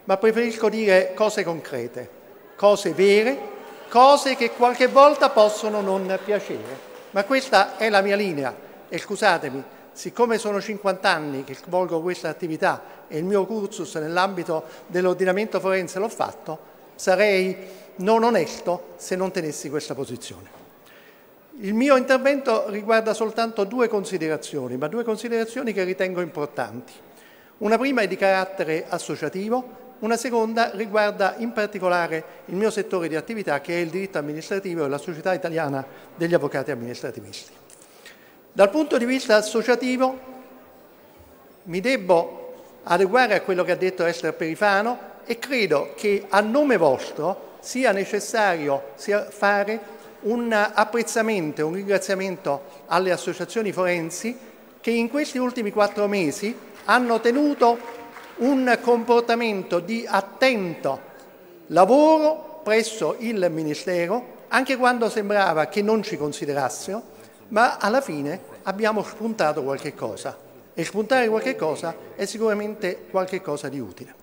B: ma preferisco dire cose concrete, cose vere, cose che qualche volta possono non piacere. Ma questa è la mia linea e scusatemi, siccome sono 50 anni che svolgo questa attività e il mio cursus nell'ambito dell'ordinamento forense l'ho fatto, sarei non onesto se non tenessi questa posizione. Il mio intervento riguarda soltanto due considerazioni, ma due considerazioni che ritengo importanti. Una prima è di carattere associativo, una seconda riguarda in particolare il mio settore di attività che è il diritto amministrativo e la società italiana degli avvocati amministrativisti. Dal punto di vista associativo mi debbo adeguare a quello che ha detto Esther Perifano e credo che a nome vostro sia necessario fare un apprezzamento, un ringraziamento alle associazioni forensi che in questi ultimi quattro mesi hanno tenuto un comportamento di attento lavoro presso il Ministero, anche quando sembrava che non ci considerassero, ma alla fine abbiamo spuntato qualche cosa e spuntare qualche cosa è sicuramente qualche cosa di utile.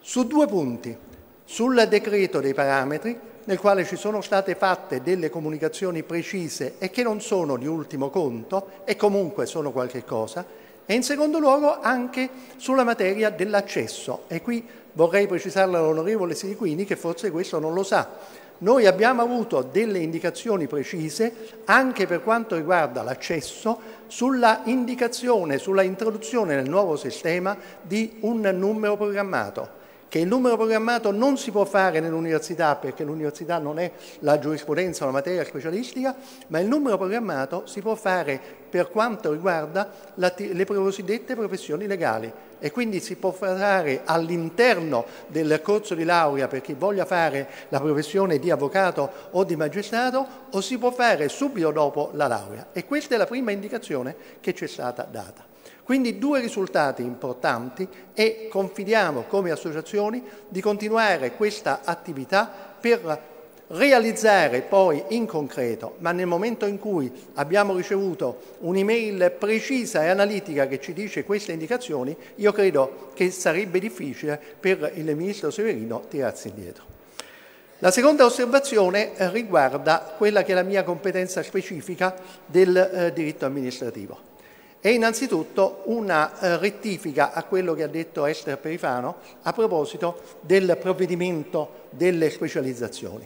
B: Su due punti, sul decreto dei parametri, nel quale ci sono state fatte delle comunicazioni precise e che non sono di ultimo conto e comunque sono qualche cosa, e in secondo luogo anche sulla materia dell'accesso. E qui vorrei precisarla all'onorevole Siriquini che forse questo non lo sa. Noi abbiamo avuto delle indicazioni precise anche per quanto riguarda l'accesso sulla indicazione, sulla introduzione nel nuovo sistema di un numero programmato che il numero programmato non si può fare nell'università perché l'università non è la giurisprudenza, una materia specialistica, ma il numero programmato si può fare per quanto riguarda le cosiddette professioni legali e quindi si può fare all'interno del corso di laurea per chi voglia fare la professione di avvocato o di magistrato o si può fare subito dopo la laurea e questa è la prima indicazione che ci è stata data. Quindi due risultati importanti e confidiamo come associazioni di continuare questa attività per realizzare poi in concreto, ma nel momento in cui abbiamo ricevuto un'email precisa e analitica che ci dice queste indicazioni, io credo che sarebbe difficile per il Ministro Severino tirarsi indietro. La seconda osservazione riguarda quella che è la mia competenza specifica del eh, diritto amministrativo è innanzitutto una eh, rettifica a quello che ha detto Esther Perifano a proposito del provvedimento delle specializzazioni.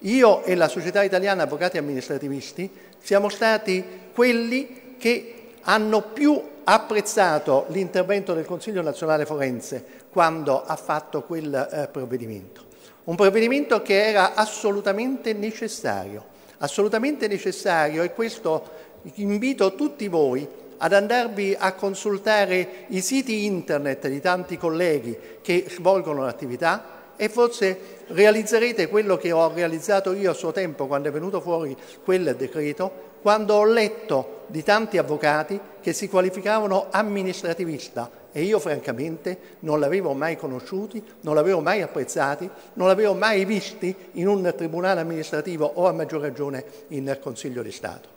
B: Io e la Società Italiana Avvocati Amministrativisti siamo stati quelli che hanno più apprezzato l'intervento del Consiglio Nazionale Forense quando ha fatto quel eh, provvedimento. Un provvedimento che era assolutamente necessario, assolutamente necessario e questo invito tutti voi a ad andarvi a consultare i siti internet di tanti colleghi che svolgono l'attività e forse realizzerete quello che ho realizzato io a suo tempo quando è venuto fuori quel decreto, quando ho letto di tanti avvocati che si qualificavano amministrativista e io francamente non l'avevo mai conosciuti, non l'avevo mai apprezzati, non l'avevo mai visti in un tribunale amministrativo o a maggior ragione in Consiglio di Stato.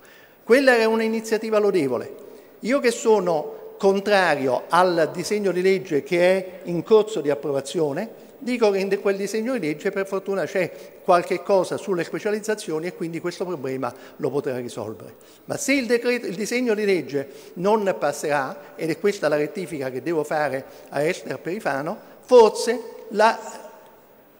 B: Quella era un'iniziativa lodevole, io che sono contrario al disegno di legge che è in corso di approvazione, dico che in quel disegno di legge per fortuna c'è qualche cosa sulle specializzazioni e quindi questo problema lo potrà risolvere. Ma se il, decreto, il disegno di legge non passerà, ed è questa la rettifica che devo fare a Esther Perifano, forse la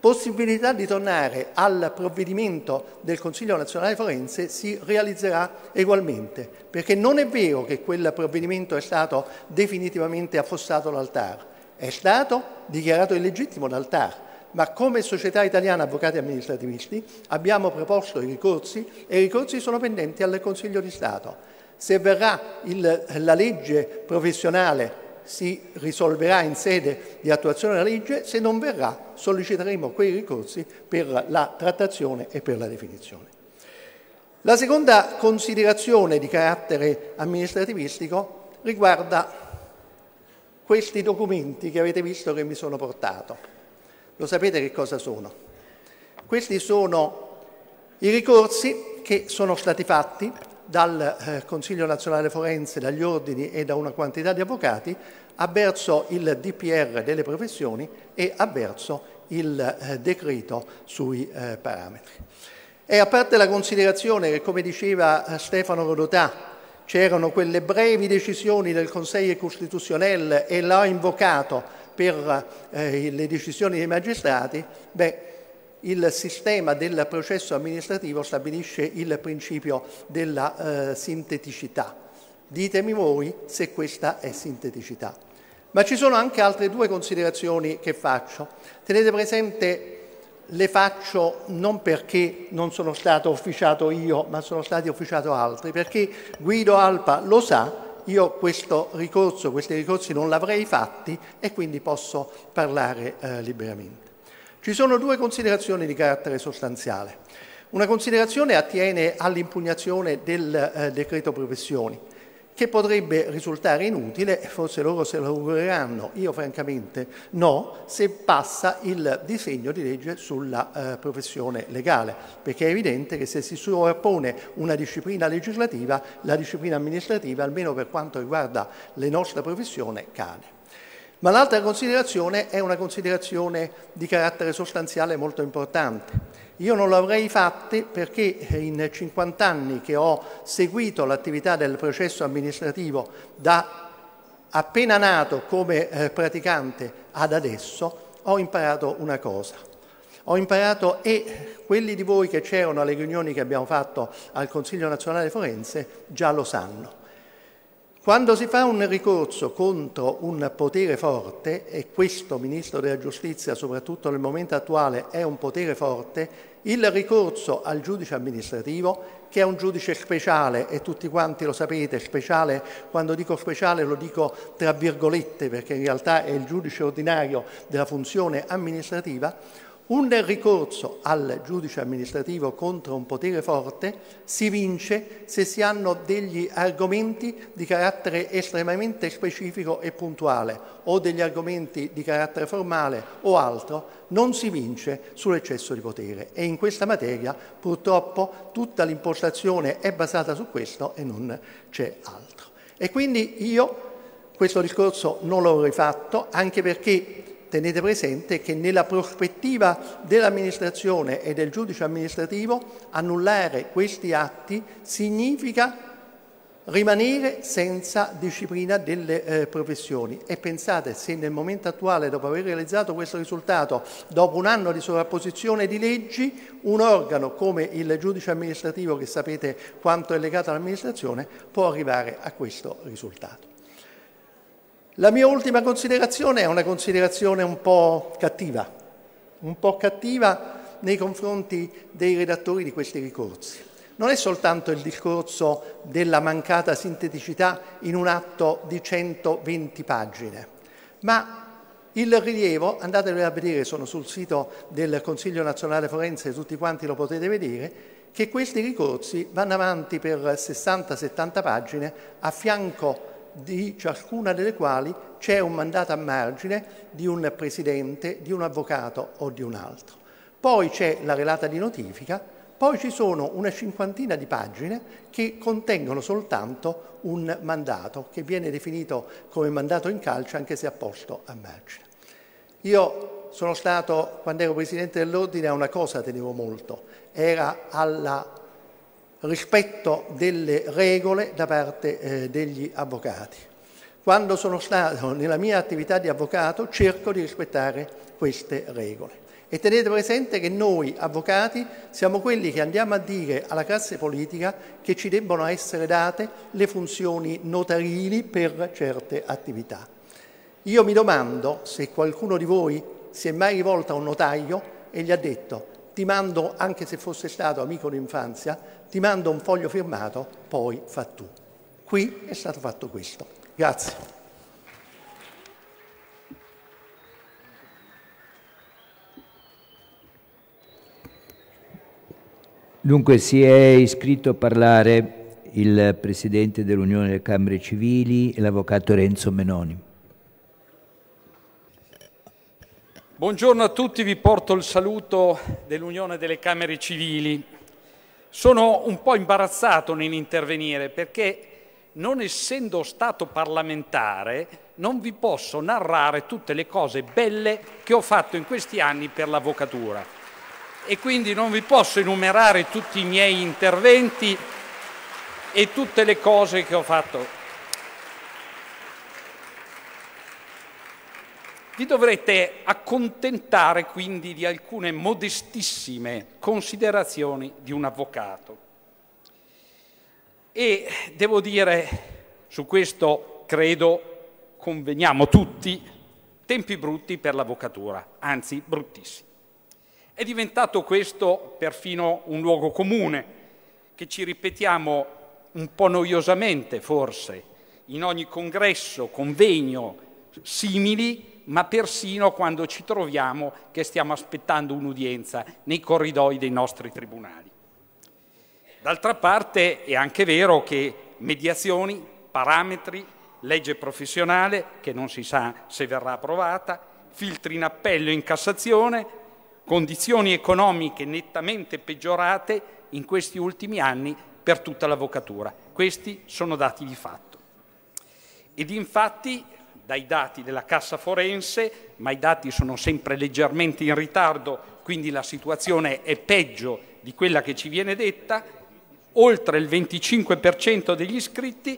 B: possibilità di tornare al provvedimento del Consiglio nazionale forense si realizzerà egualmente, perché non è vero che quel provvedimento è stato definitivamente affossato dal TAR, è stato dichiarato illegittimo dal TAR, ma come Società Italiana Avvocati Amministrativisti abbiamo proposto i ricorsi e i ricorsi sono pendenti al Consiglio di Stato. Se verrà il, la legge professionale si risolverà in sede di attuazione della legge, se non verrà solleciteremo quei ricorsi per la trattazione e per la definizione. La seconda considerazione di carattere amministrativistico riguarda questi documenti che avete visto che mi sono portato. Lo sapete che cosa sono? Questi sono i ricorsi che sono stati fatti dal eh, Consiglio nazionale forense, dagli ordini e da una quantità di avvocati, avverso il DPR delle professioni e avverso il eh, decreto sui eh, parametri. E a parte la considerazione che, come diceva Stefano Rodotà, c'erano quelle brevi decisioni del Consiglio Costituzionale e l'ha invocato per eh, le decisioni dei magistrati, beh, il sistema del processo amministrativo stabilisce il principio della eh, sinteticità. Ditemi voi se questa è sinteticità. Ma ci sono anche altre due considerazioni che faccio. Tenete presente, le faccio non perché non sono stato officiato io, ma sono stati officiato altri, perché Guido Alpa lo sa io questo ricorso, questi ricorsi non l'avrei fatti e quindi posso parlare eh, liberamente. Ci sono due considerazioni di carattere sostanziale. Una considerazione attiene all'impugnazione del eh, decreto professioni, che potrebbe risultare inutile, forse loro se lo augureranno, io francamente no, se passa il disegno di legge sulla eh, professione legale, perché è evidente che se si sovrappone una disciplina legislativa, la disciplina amministrativa, almeno per quanto riguarda le nostre professioni, cade. Ma l'altra considerazione è una considerazione di carattere sostanziale molto importante. Io non l'avrei fatta perché in 50 anni che ho seguito l'attività del processo amministrativo da appena nato come eh, praticante ad adesso, ho imparato una cosa. Ho imparato e quelli di voi che c'erano alle riunioni che abbiamo fatto al Consiglio nazionale forense già lo sanno quando si fa un ricorso contro un potere forte, e questo Ministro della Giustizia, soprattutto nel momento attuale, è un potere forte, il ricorso al giudice amministrativo, che è un giudice speciale, e tutti quanti lo sapete, speciale, quando dico speciale lo dico tra virgolette, perché in realtà è il giudice ordinario della funzione amministrativa, un ricorso al giudice amministrativo contro un potere forte si vince se si hanno degli argomenti di carattere estremamente specifico e puntuale o degli argomenti di carattere formale o altro, non si vince sull'eccesso di potere e in questa materia purtroppo tutta l'impostazione è basata su questo e non c'è altro. E quindi io questo discorso non l'ho rifatto anche perché tenete presente che nella prospettiva dell'amministrazione e del giudice amministrativo annullare questi atti significa rimanere senza disciplina delle eh, professioni e pensate se nel momento attuale dopo aver realizzato questo risultato dopo un anno di sovrapposizione di leggi un organo come il giudice amministrativo che sapete quanto è legato all'amministrazione può arrivare a questo risultato. La mia ultima considerazione è una considerazione un po' cattiva, un po' cattiva nei confronti dei redattori di questi ricorsi. Non è soltanto il discorso della mancata sinteticità in un atto di 120 pagine, ma il rilievo, andatelo a vedere, sono sul sito del Consiglio Nazionale Forense, tutti quanti lo potete vedere, che questi ricorsi vanno avanti per 60-70 pagine a fianco di ciascuna delle quali c'è un mandato a margine di un presidente, di un avvocato o di un altro. Poi c'è la relata di notifica, poi ci sono una cinquantina di pagine che contengono soltanto un mandato che viene definito come mandato in calcio anche se apposto a margine. Io sono stato, quando ero Presidente dell'Ordine, a una cosa tenevo molto, era alla rispetto delle regole da parte eh, degli avvocati. Quando sono stato nella mia attività di avvocato cerco di rispettare queste regole. E tenete presente che noi avvocati siamo quelli che andiamo a dire alla classe politica che ci debbono essere date le funzioni notarili per certe attività. Io mi domando se qualcuno di voi si è mai rivolto a un notaio e gli ha detto ti mando, anche se fosse stato amico d'infanzia, ti mando un foglio firmato, poi fa tu. Qui è stato fatto questo. Grazie.
C: Dunque si è iscritto a parlare il Presidente dell'Unione delle Camere Civili, l'Avvocato Renzo Menoni.
H: Buongiorno a tutti, vi porto il saluto dell'Unione delle Camere Civili sono un po' imbarazzato nell'intervenire perché non essendo stato parlamentare non vi posso narrare tutte le cose belle che ho fatto in questi anni per l'avvocatura e quindi non vi posso enumerare tutti i miei interventi e tutte le cose che ho fatto. Vi dovrete accontentare quindi di alcune modestissime considerazioni di un avvocato. E devo dire, su questo credo conveniamo tutti, tempi brutti per l'avvocatura, anzi bruttissimi. È diventato questo perfino un luogo comune che ci ripetiamo un po' noiosamente forse in ogni congresso, convegno simili ma persino quando ci troviamo che stiamo aspettando un'udienza nei corridoi dei nostri tribunali. D'altra parte è anche vero che mediazioni, parametri, legge professionale, che non si sa se verrà approvata, filtri in appello e in Cassazione, condizioni economiche nettamente peggiorate in questi ultimi anni per tutta l'avvocatura. Questi sono dati di fatto. Ed infatti dai dati della Cassa Forense, ma i dati sono sempre leggermente in ritardo, quindi la situazione è peggio di quella che ci viene detta, oltre il 25% degli iscritti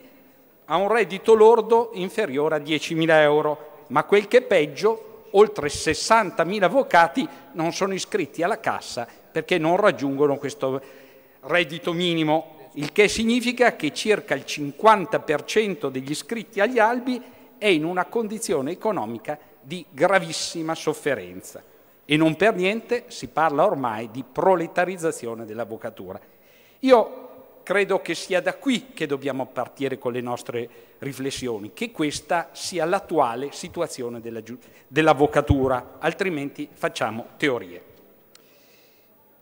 H: ha un reddito lordo inferiore a 10.000 euro, ma quel che è peggio, oltre 60.000 avvocati non sono iscritti alla Cassa perché non raggiungono questo reddito minimo, il che significa che circa il 50% degli iscritti agli albi è in una condizione economica di gravissima sofferenza e non per niente si parla ormai di proletarizzazione dell'avvocatura. Io credo che sia da qui che dobbiamo partire con le nostre riflessioni, che questa sia l'attuale situazione dell'avvocatura, altrimenti facciamo teorie.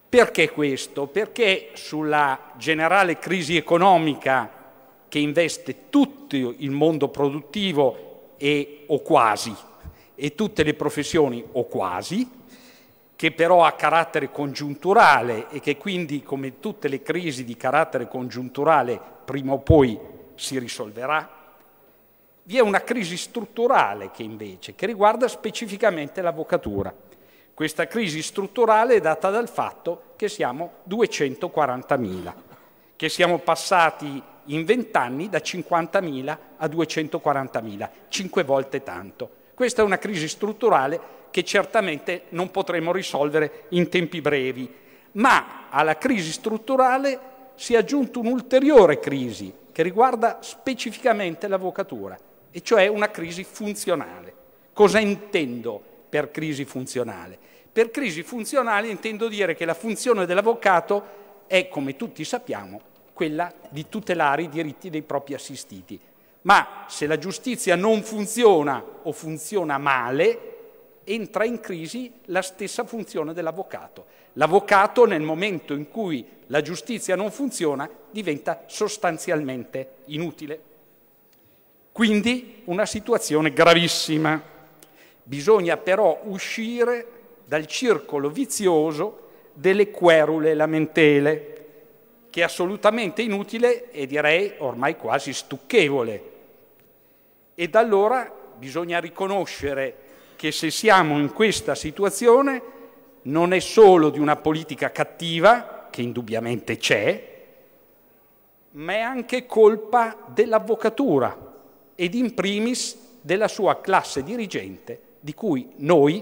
H: Perché questo? Perché sulla generale crisi economica che investe tutto il mondo produttivo e, o quasi, e tutte le professioni o quasi, che però ha carattere congiunturale e che quindi, come tutte le crisi di carattere congiunturale, prima o poi si risolverà. Vi è una crisi strutturale che invece, che riguarda specificamente l'avvocatura. Questa crisi strutturale è data dal fatto che siamo 240.000, che siamo passati in 20 anni da 50.000 a 240.000, cinque volte tanto. Questa è una crisi strutturale che certamente non potremo risolvere in tempi brevi, ma alla crisi strutturale si è aggiunta un'ulteriore crisi che riguarda specificamente l'avvocatura, e cioè una crisi funzionale. Cosa intendo per crisi funzionale? Per crisi funzionale intendo dire che la funzione dell'avvocato è, come tutti sappiamo, quella di tutelare i diritti dei propri assistiti. Ma se la giustizia non funziona o funziona male, entra in crisi la stessa funzione dell'avvocato. L'avvocato nel momento in cui la giustizia non funziona diventa sostanzialmente inutile. Quindi una situazione gravissima. Bisogna però uscire dal circolo vizioso delle querule lamentele che è assolutamente inutile e direi ormai quasi stucchevole. E da allora bisogna riconoscere che se siamo in questa situazione non è solo di una politica cattiva, che indubbiamente c'è, ma è anche colpa dell'avvocatura ed in primis della sua classe dirigente di cui noi,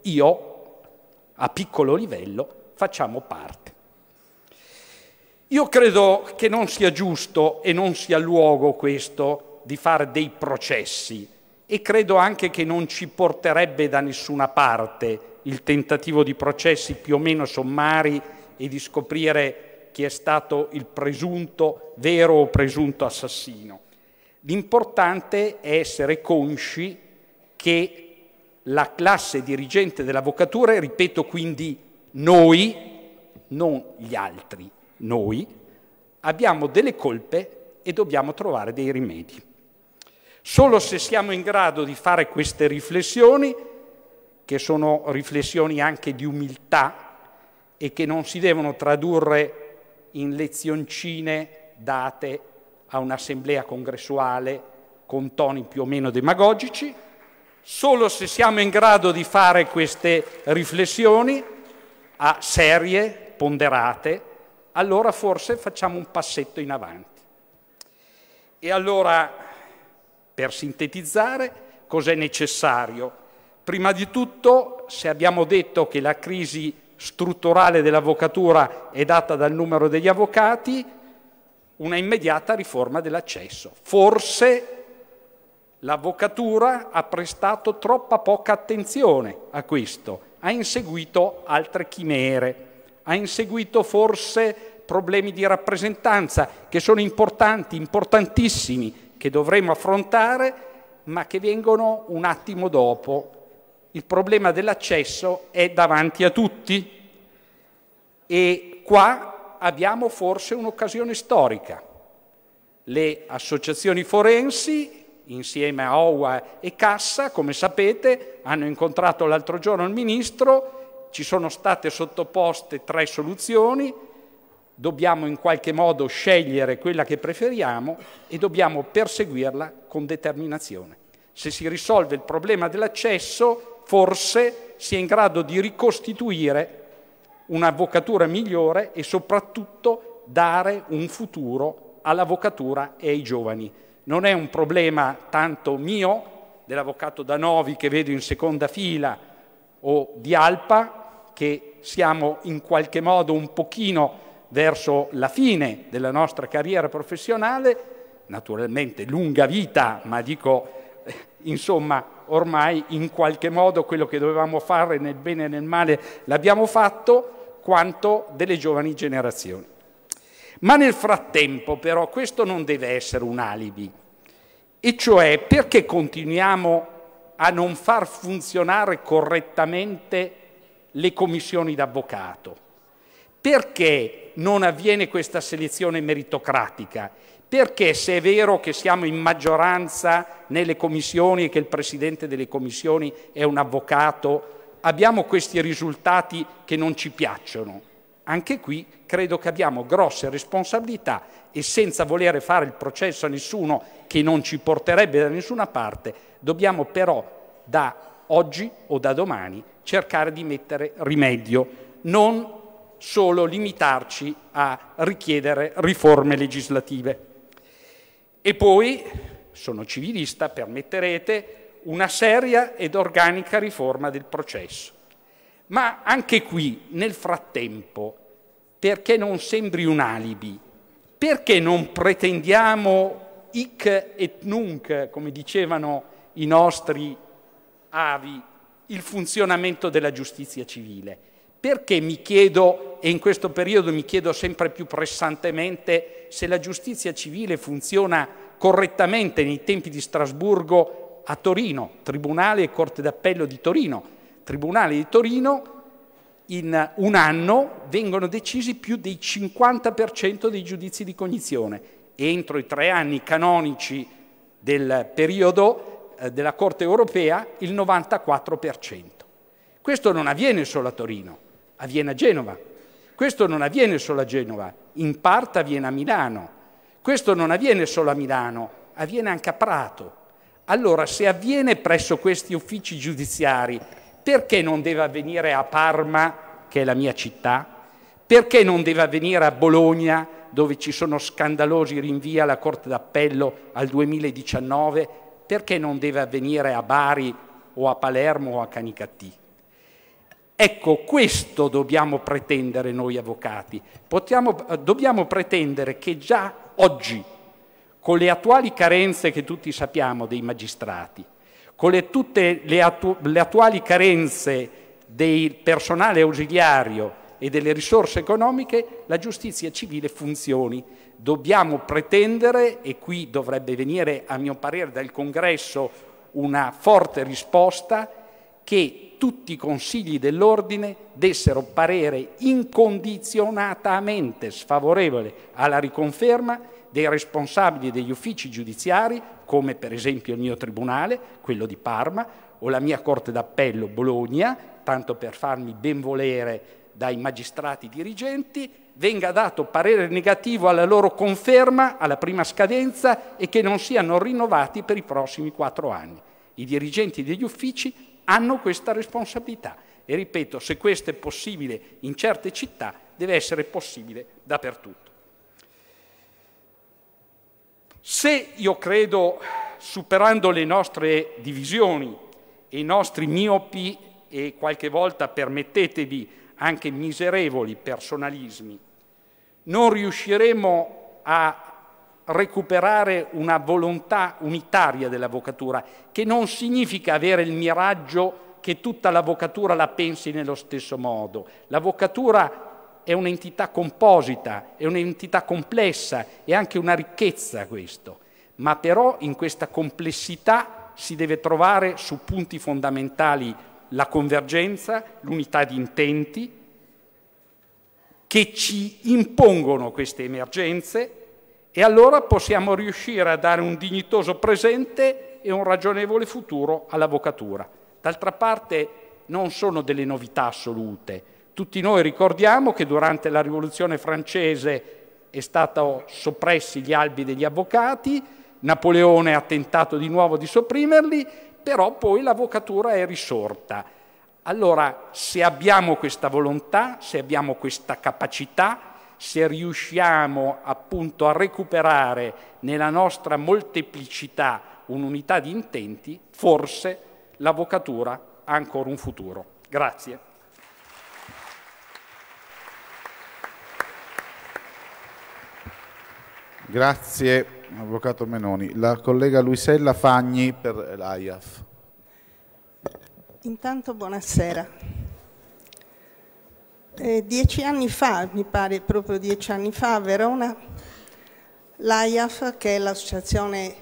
H: io, a piccolo livello, facciamo parte. Io credo che non sia giusto e non sia luogo questo di fare dei processi e credo anche che non ci porterebbe da nessuna parte il tentativo di processi più o meno sommari e di scoprire chi è stato il presunto, vero o presunto assassino. L'importante è essere consci che la classe dirigente dell'avvocatura, ripeto quindi noi, non gli altri, noi, abbiamo delle colpe e dobbiamo trovare dei rimedi. Solo se siamo in grado di fare queste riflessioni, che sono riflessioni anche di umiltà e che non si devono tradurre in lezioncine date a un'assemblea congressuale con toni più o meno demagogici, solo se siamo in grado di fare queste riflessioni a serie, ponderate, allora forse facciamo un passetto in avanti. E allora, per sintetizzare, cos'è necessario? Prima di tutto, se abbiamo detto che la crisi strutturale dell'avvocatura è data dal numero degli avvocati, una immediata riforma dell'accesso. Forse l'avvocatura ha prestato troppa poca attenzione a questo, ha inseguito altre chimere ha inseguito forse problemi di rappresentanza che sono importanti, importantissimi, che dovremo affrontare, ma che vengono un attimo dopo. Il problema dell'accesso è davanti a tutti e qua abbiamo forse un'occasione storica. Le associazioni forensi insieme a Owa e Cassa, come sapete, hanno incontrato l'altro giorno il Ministro ci sono state sottoposte tre soluzioni, dobbiamo in qualche modo scegliere quella che preferiamo e dobbiamo perseguirla con determinazione. Se si risolve il problema dell'accesso, forse si è in grado di ricostituire un'avvocatura migliore e soprattutto dare un futuro all'avvocatura e ai giovani. Non è un problema tanto mio, dell'avvocato Danovi che vedo in seconda fila, o di Alpa, che siamo in qualche modo un pochino verso la fine della nostra carriera professionale, naturalmente lunga vita, ma dico eh, insomma ormai in qualche modo quello che dovevamo fare nel bene e nel male l'abbiamo fatto, quanto delle giovani generazioni. Ma nel frattempo però questo non deve essere un alibi, e cioè perché continuiamo a non far funzionare correttamente le commissioni d'avvocato. Perché non avviene questa selezione meritocratica? Perché se è vero che siamo in maggioranza nelle commissioni e che il presidente delle commissioni è un avvocato, abbiamo questi risultati che non ci piacciono? Anche qui credo che abbiamo grosse responsabilità e senza volere fare il processo a nessuno che non ci porterebbe da nessuna parte, dobbiamo però da oggi o da domani cercare di mettere rimedio, non solo limitarci a richiedere riforme legislative. E poi, sono civilista, permetterete, una seria ed organica riforma del processo. Ma anche qui, nel frattempo, perché non sembri un alibi, perché non pretendiamo hic et nunc, come dicevano i nostri avi il funzionamento della giustizia civile. Perché mi chiedo, e in questo periodo mi chiedo sempre più pressantemente, se la giustizia civile funziona correttamente nei tempi di Strasburgo a Torino, Tribunale e Corte d'Appello di Torino. Tribunale di Torino in un anno vengono decisi più del 50% dei giudizi di cognizione. Entro i tre anni canonici del periodo eh, della Corte europea il 94%. Questo non avviene solo a Torino, avviene a Genova. Questo non avviene solo a Genova, in parte avviene a Milano. Questo non avviene solo a Milano, avviene anche a Prato. Allora, se avviene presso questi uffici giudiziari, perché non deve avvenire a Parma, che è la mia città? Perché non deve avvenire a Bologna, dove ci sono scandalosi rinvii alla Corte d'Appello al 2019 perché non deve avvenire a Bari o a Palermo o a Canicattì? Ecco, questo dobbiamo pretendere noi avvocati. Potiamo, eh, dobbiamo pretendere che già oggi, con le attuali carenze che tutti sappiamo dei magistrati, con le, tutte le, attu le attuali carenze del personale ausiliario e delle risorse economiche, la giustizia civile funzioni dobbiamo pretendere, e qui dovrebbe venire a mio parere dal Congresso una forte risposta, che tutti i consigli dell'ordine dessero parere incondizionatamente sfavorevole alla riconferma dei responsabili degli uffici giudiziari, come per esempio il mio tribunale, quello di Parma, o la mia Corte d'Appello Bologna, tanto per farmi benvolere dai magistrati dirigenti, venga dato parere negativo alla loro conferma alla prima scadenza e che non siano rinnovati per i prossimi quattro anni. I dirigenti degli uffici hanno questa responsabilità e ripeto, se questo è possibile in certe città, deve essere possibile dappertutto. Se io credo, superando le nostre divisioni e i nostri miopi e qualche volta, permettetevi, anche miserevoli personalismi, non riusciremo a recuperare una volontà unitaria dell'avvocatura, che non significa avere il miraggio che tutta l'avvocatura la pensi nello stesso modo. L'avvocatura è un'entità composita, è un'entità complessa, è anche una ricchezza questo, ma però in questa complessità si deve trovare su punti fondamentali la convergenza, l'unità di intenti, che ci impongono queste emergenze e allora possiamo riuscire a dare un dignitoso presente e un ragionevole futuro all'avvocatura. D'altra parte non sono delle novità assolute. Tutti noi ricordiamo che durante la Rivoluzione francese è stato soppressi gli albi degli avvocati, Napoleone ha tentato di nuovo di sopprimerli però poi l'avvocatura è risorta. Allora, se abbiamo questa volontà, se abbiamo questa capacità, se riusciamo appunto a recuperare nella nostra molteplicità un'unità di intenti, forse l'avvocatura ha ancora un futuro. Grazie.
E: Grazie Avvocato Menoni, la collega Luisella Fagni per l'AIAF.
I: Intanto buonasera. Eh, dieci anni fa, mi pare proprio dieci anni fa, a Verona, l'AIAF, che è l'Associazione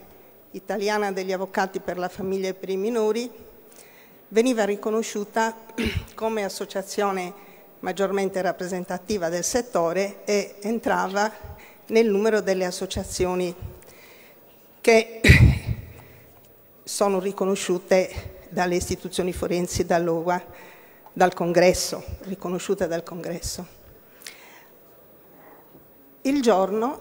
I: Italiana degli Avvocati per la Famiglia e per i Minori, veniva riconosciuta come associazione maggiormente rappresentativa del settore e entrava nel numero delle associazioni che sono riconosciute dalle istituzioni forensi, dall'OVA, dal congresso, riconosciute dal congresso. Il giorno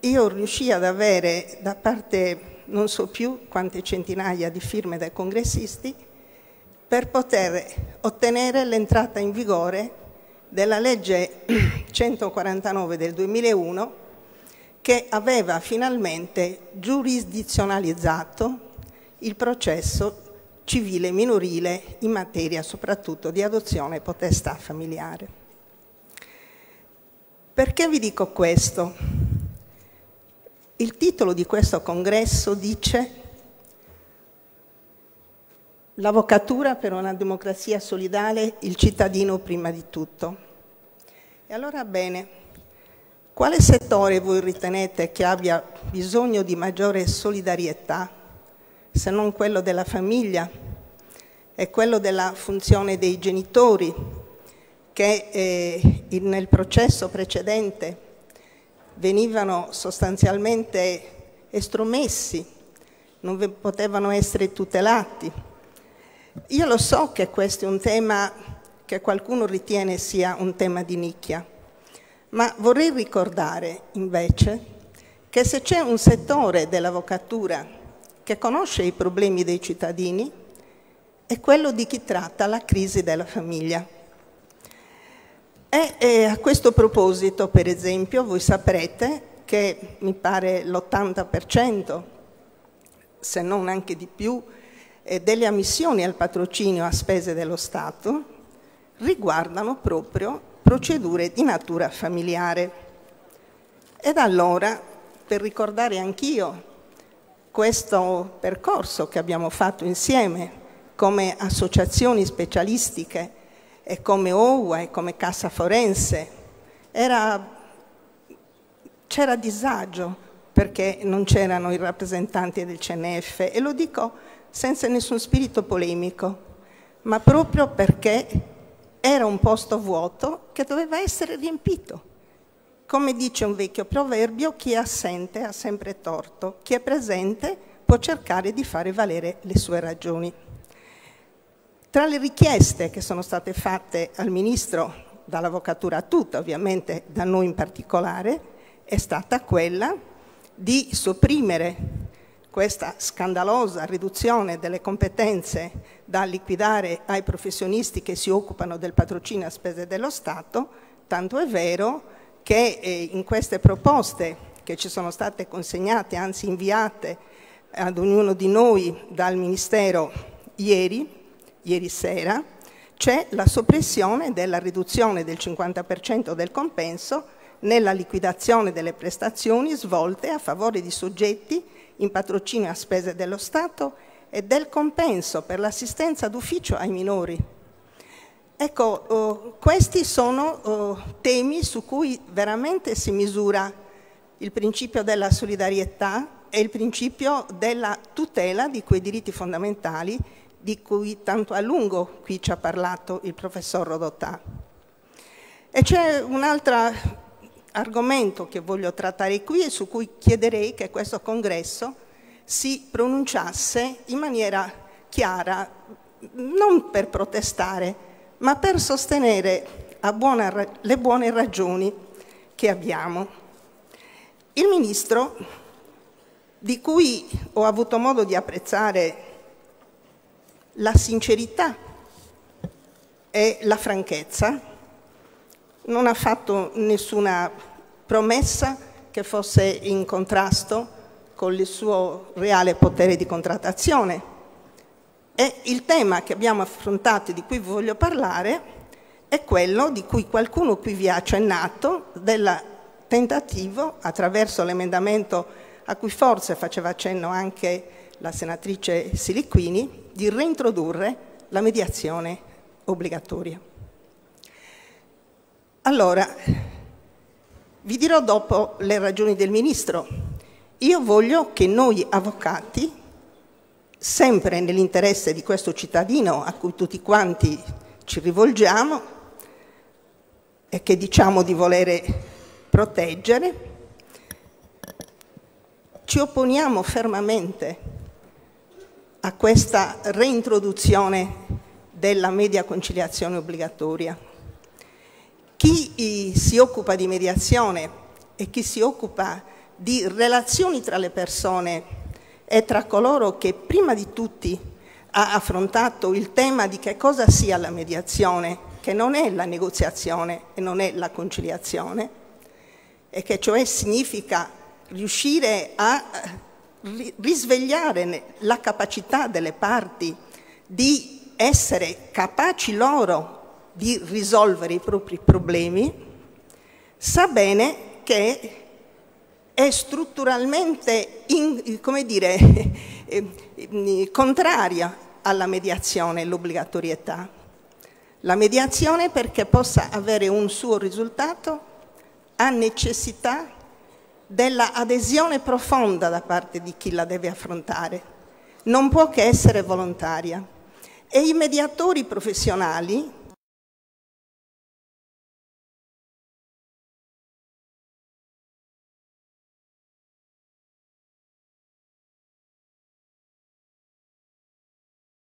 I: io riuscii ad avere da parte non so più quante centinaia di firme dai congressisti per poter ottenere l'entrata in vigore della legge 149 del 2001 che aveva finalmente giurisdizionalizzato il processo civile minorile in materia soprattutto di adozione e potestà familiare. Perché vi dico questo? Il titolo di questo congresso dice L'avvocatura per una democrazia solidale, il cittadino prima di tutto. E allora bene, quale settore voi ritenete che abbia bisogno di maggiore solidarietà, se non quello della famiglia e quello della funzione dei genitori, che eh, nel processo precedente venivano sostanzialmente estromessi, non potevano essere tutelati. Io lo so che questo è un tema che qualcuno ritiene sia un tema di nicchia, ma vorrei ricordare invece che se c'è un settore dell'avvocatura che conosce i problemi dei cittadini è quello di chi tratta la crisi della famiglia. E, e a questo proposito, per esempio, voi saprete che mi pare l'80%, se non anche di più, eh, delle ammissioni al patrocinio a spese dello Stato riguardano proprio procedure di natura familiare. Ed allora, per ricordare anch'io questo percorso che abbiamo fatto insieme come associazioni specialistiche e come OUA e come Cassa Forense, c'era disagio perché non c'erano i rappresentanti del CNF e lo dico senza nessun spirito polemico, ma proprio perché era un posto vuoto che doveva essere riempito. Come dice un vecchio proverbio, chi è assente ha sempre torto, chi è presente può cercare di fare valere le sue ragioni. Tra le richieste che sono state fatte al Ministro, dall'Avvocatura a tutta, ovviamente da noi in particolare, è stata quella di sopprimere questa scandalosa riduzione delle competenze da liquidare ai professionisti che si occupano del patrocinio a spese dello Stato, tanto è vero che eh, in queste proposte che ci sono state consegnate, anzi inviate ad ognuno di noi dal Ministero ieri, ieri sera, c'è la soppressione della riduzione del 50% del compenso nella liquidazione delle prestazioni svolte a favore di soggetti in patrocinio a spese dello Stato e del compenso per l'assistenza d'ufficio ai minori. Ecco, oh, questi sono oh, temi su cui veramente si misura il principio della solidarietà e il principio della tutela di quei diritti fondamentali di cui tanto a lungo qui ci ha parlato il professor Rodotà. E c'è un'altra argomento che voglio trattare qui e su cui chiederei che questo congresso si pronunciasse in maniera chiara, non per protestare, ma per sostenere buona, le buone ragioni che abbiamo. Il Ministro, di cui ho avuto modo di apprezzare la sincerità e la franchezza, non ha fatto nessuna promessa che fosse in contrasto con il suo reale potere di contrattazione. E il tema che abbiamo affrontato e di cui voglio parlare è quello di cui qualcuno qui vi ha accennato, del tentativo, attraverso l'emendamento a cui forse faceva accenno anche la senatrice Siliquini, di reintrodurre la mediazione obbligatoria. Allora, vi dirò dopo le ragioni del Ministro. Io voglio che noi avvocati, sempre nell'interesse di questo cittadino a cui tutti quanti ci rivolgiamo e che diciamo di volere proteggere, ci opponiamo fermamente a questa reintroduzione della media conciliazione obbligatoria chi eh, si occupa di mediazione e chi si occupa di relazioni tra le persone e tra coloro che prima di tutti ha affrontato il tema di che cosa sia la mediazione, che non è la negoziazione e non è la conciliazione, e che cioè significa riuscire a eh, risvegliare la capacità delle parti di essere capaci loro di risolvere i propri problemi, sa bene che è strutturalmente in, come dire, eh, contraria alla mediazione l'obbligatorietà. La mediazione perché possa avere un suo risultato ha necessità dell'adesione profonda da parte di chi la deve affrontare, non può che essere volontaria.
C: E i mediatori professionali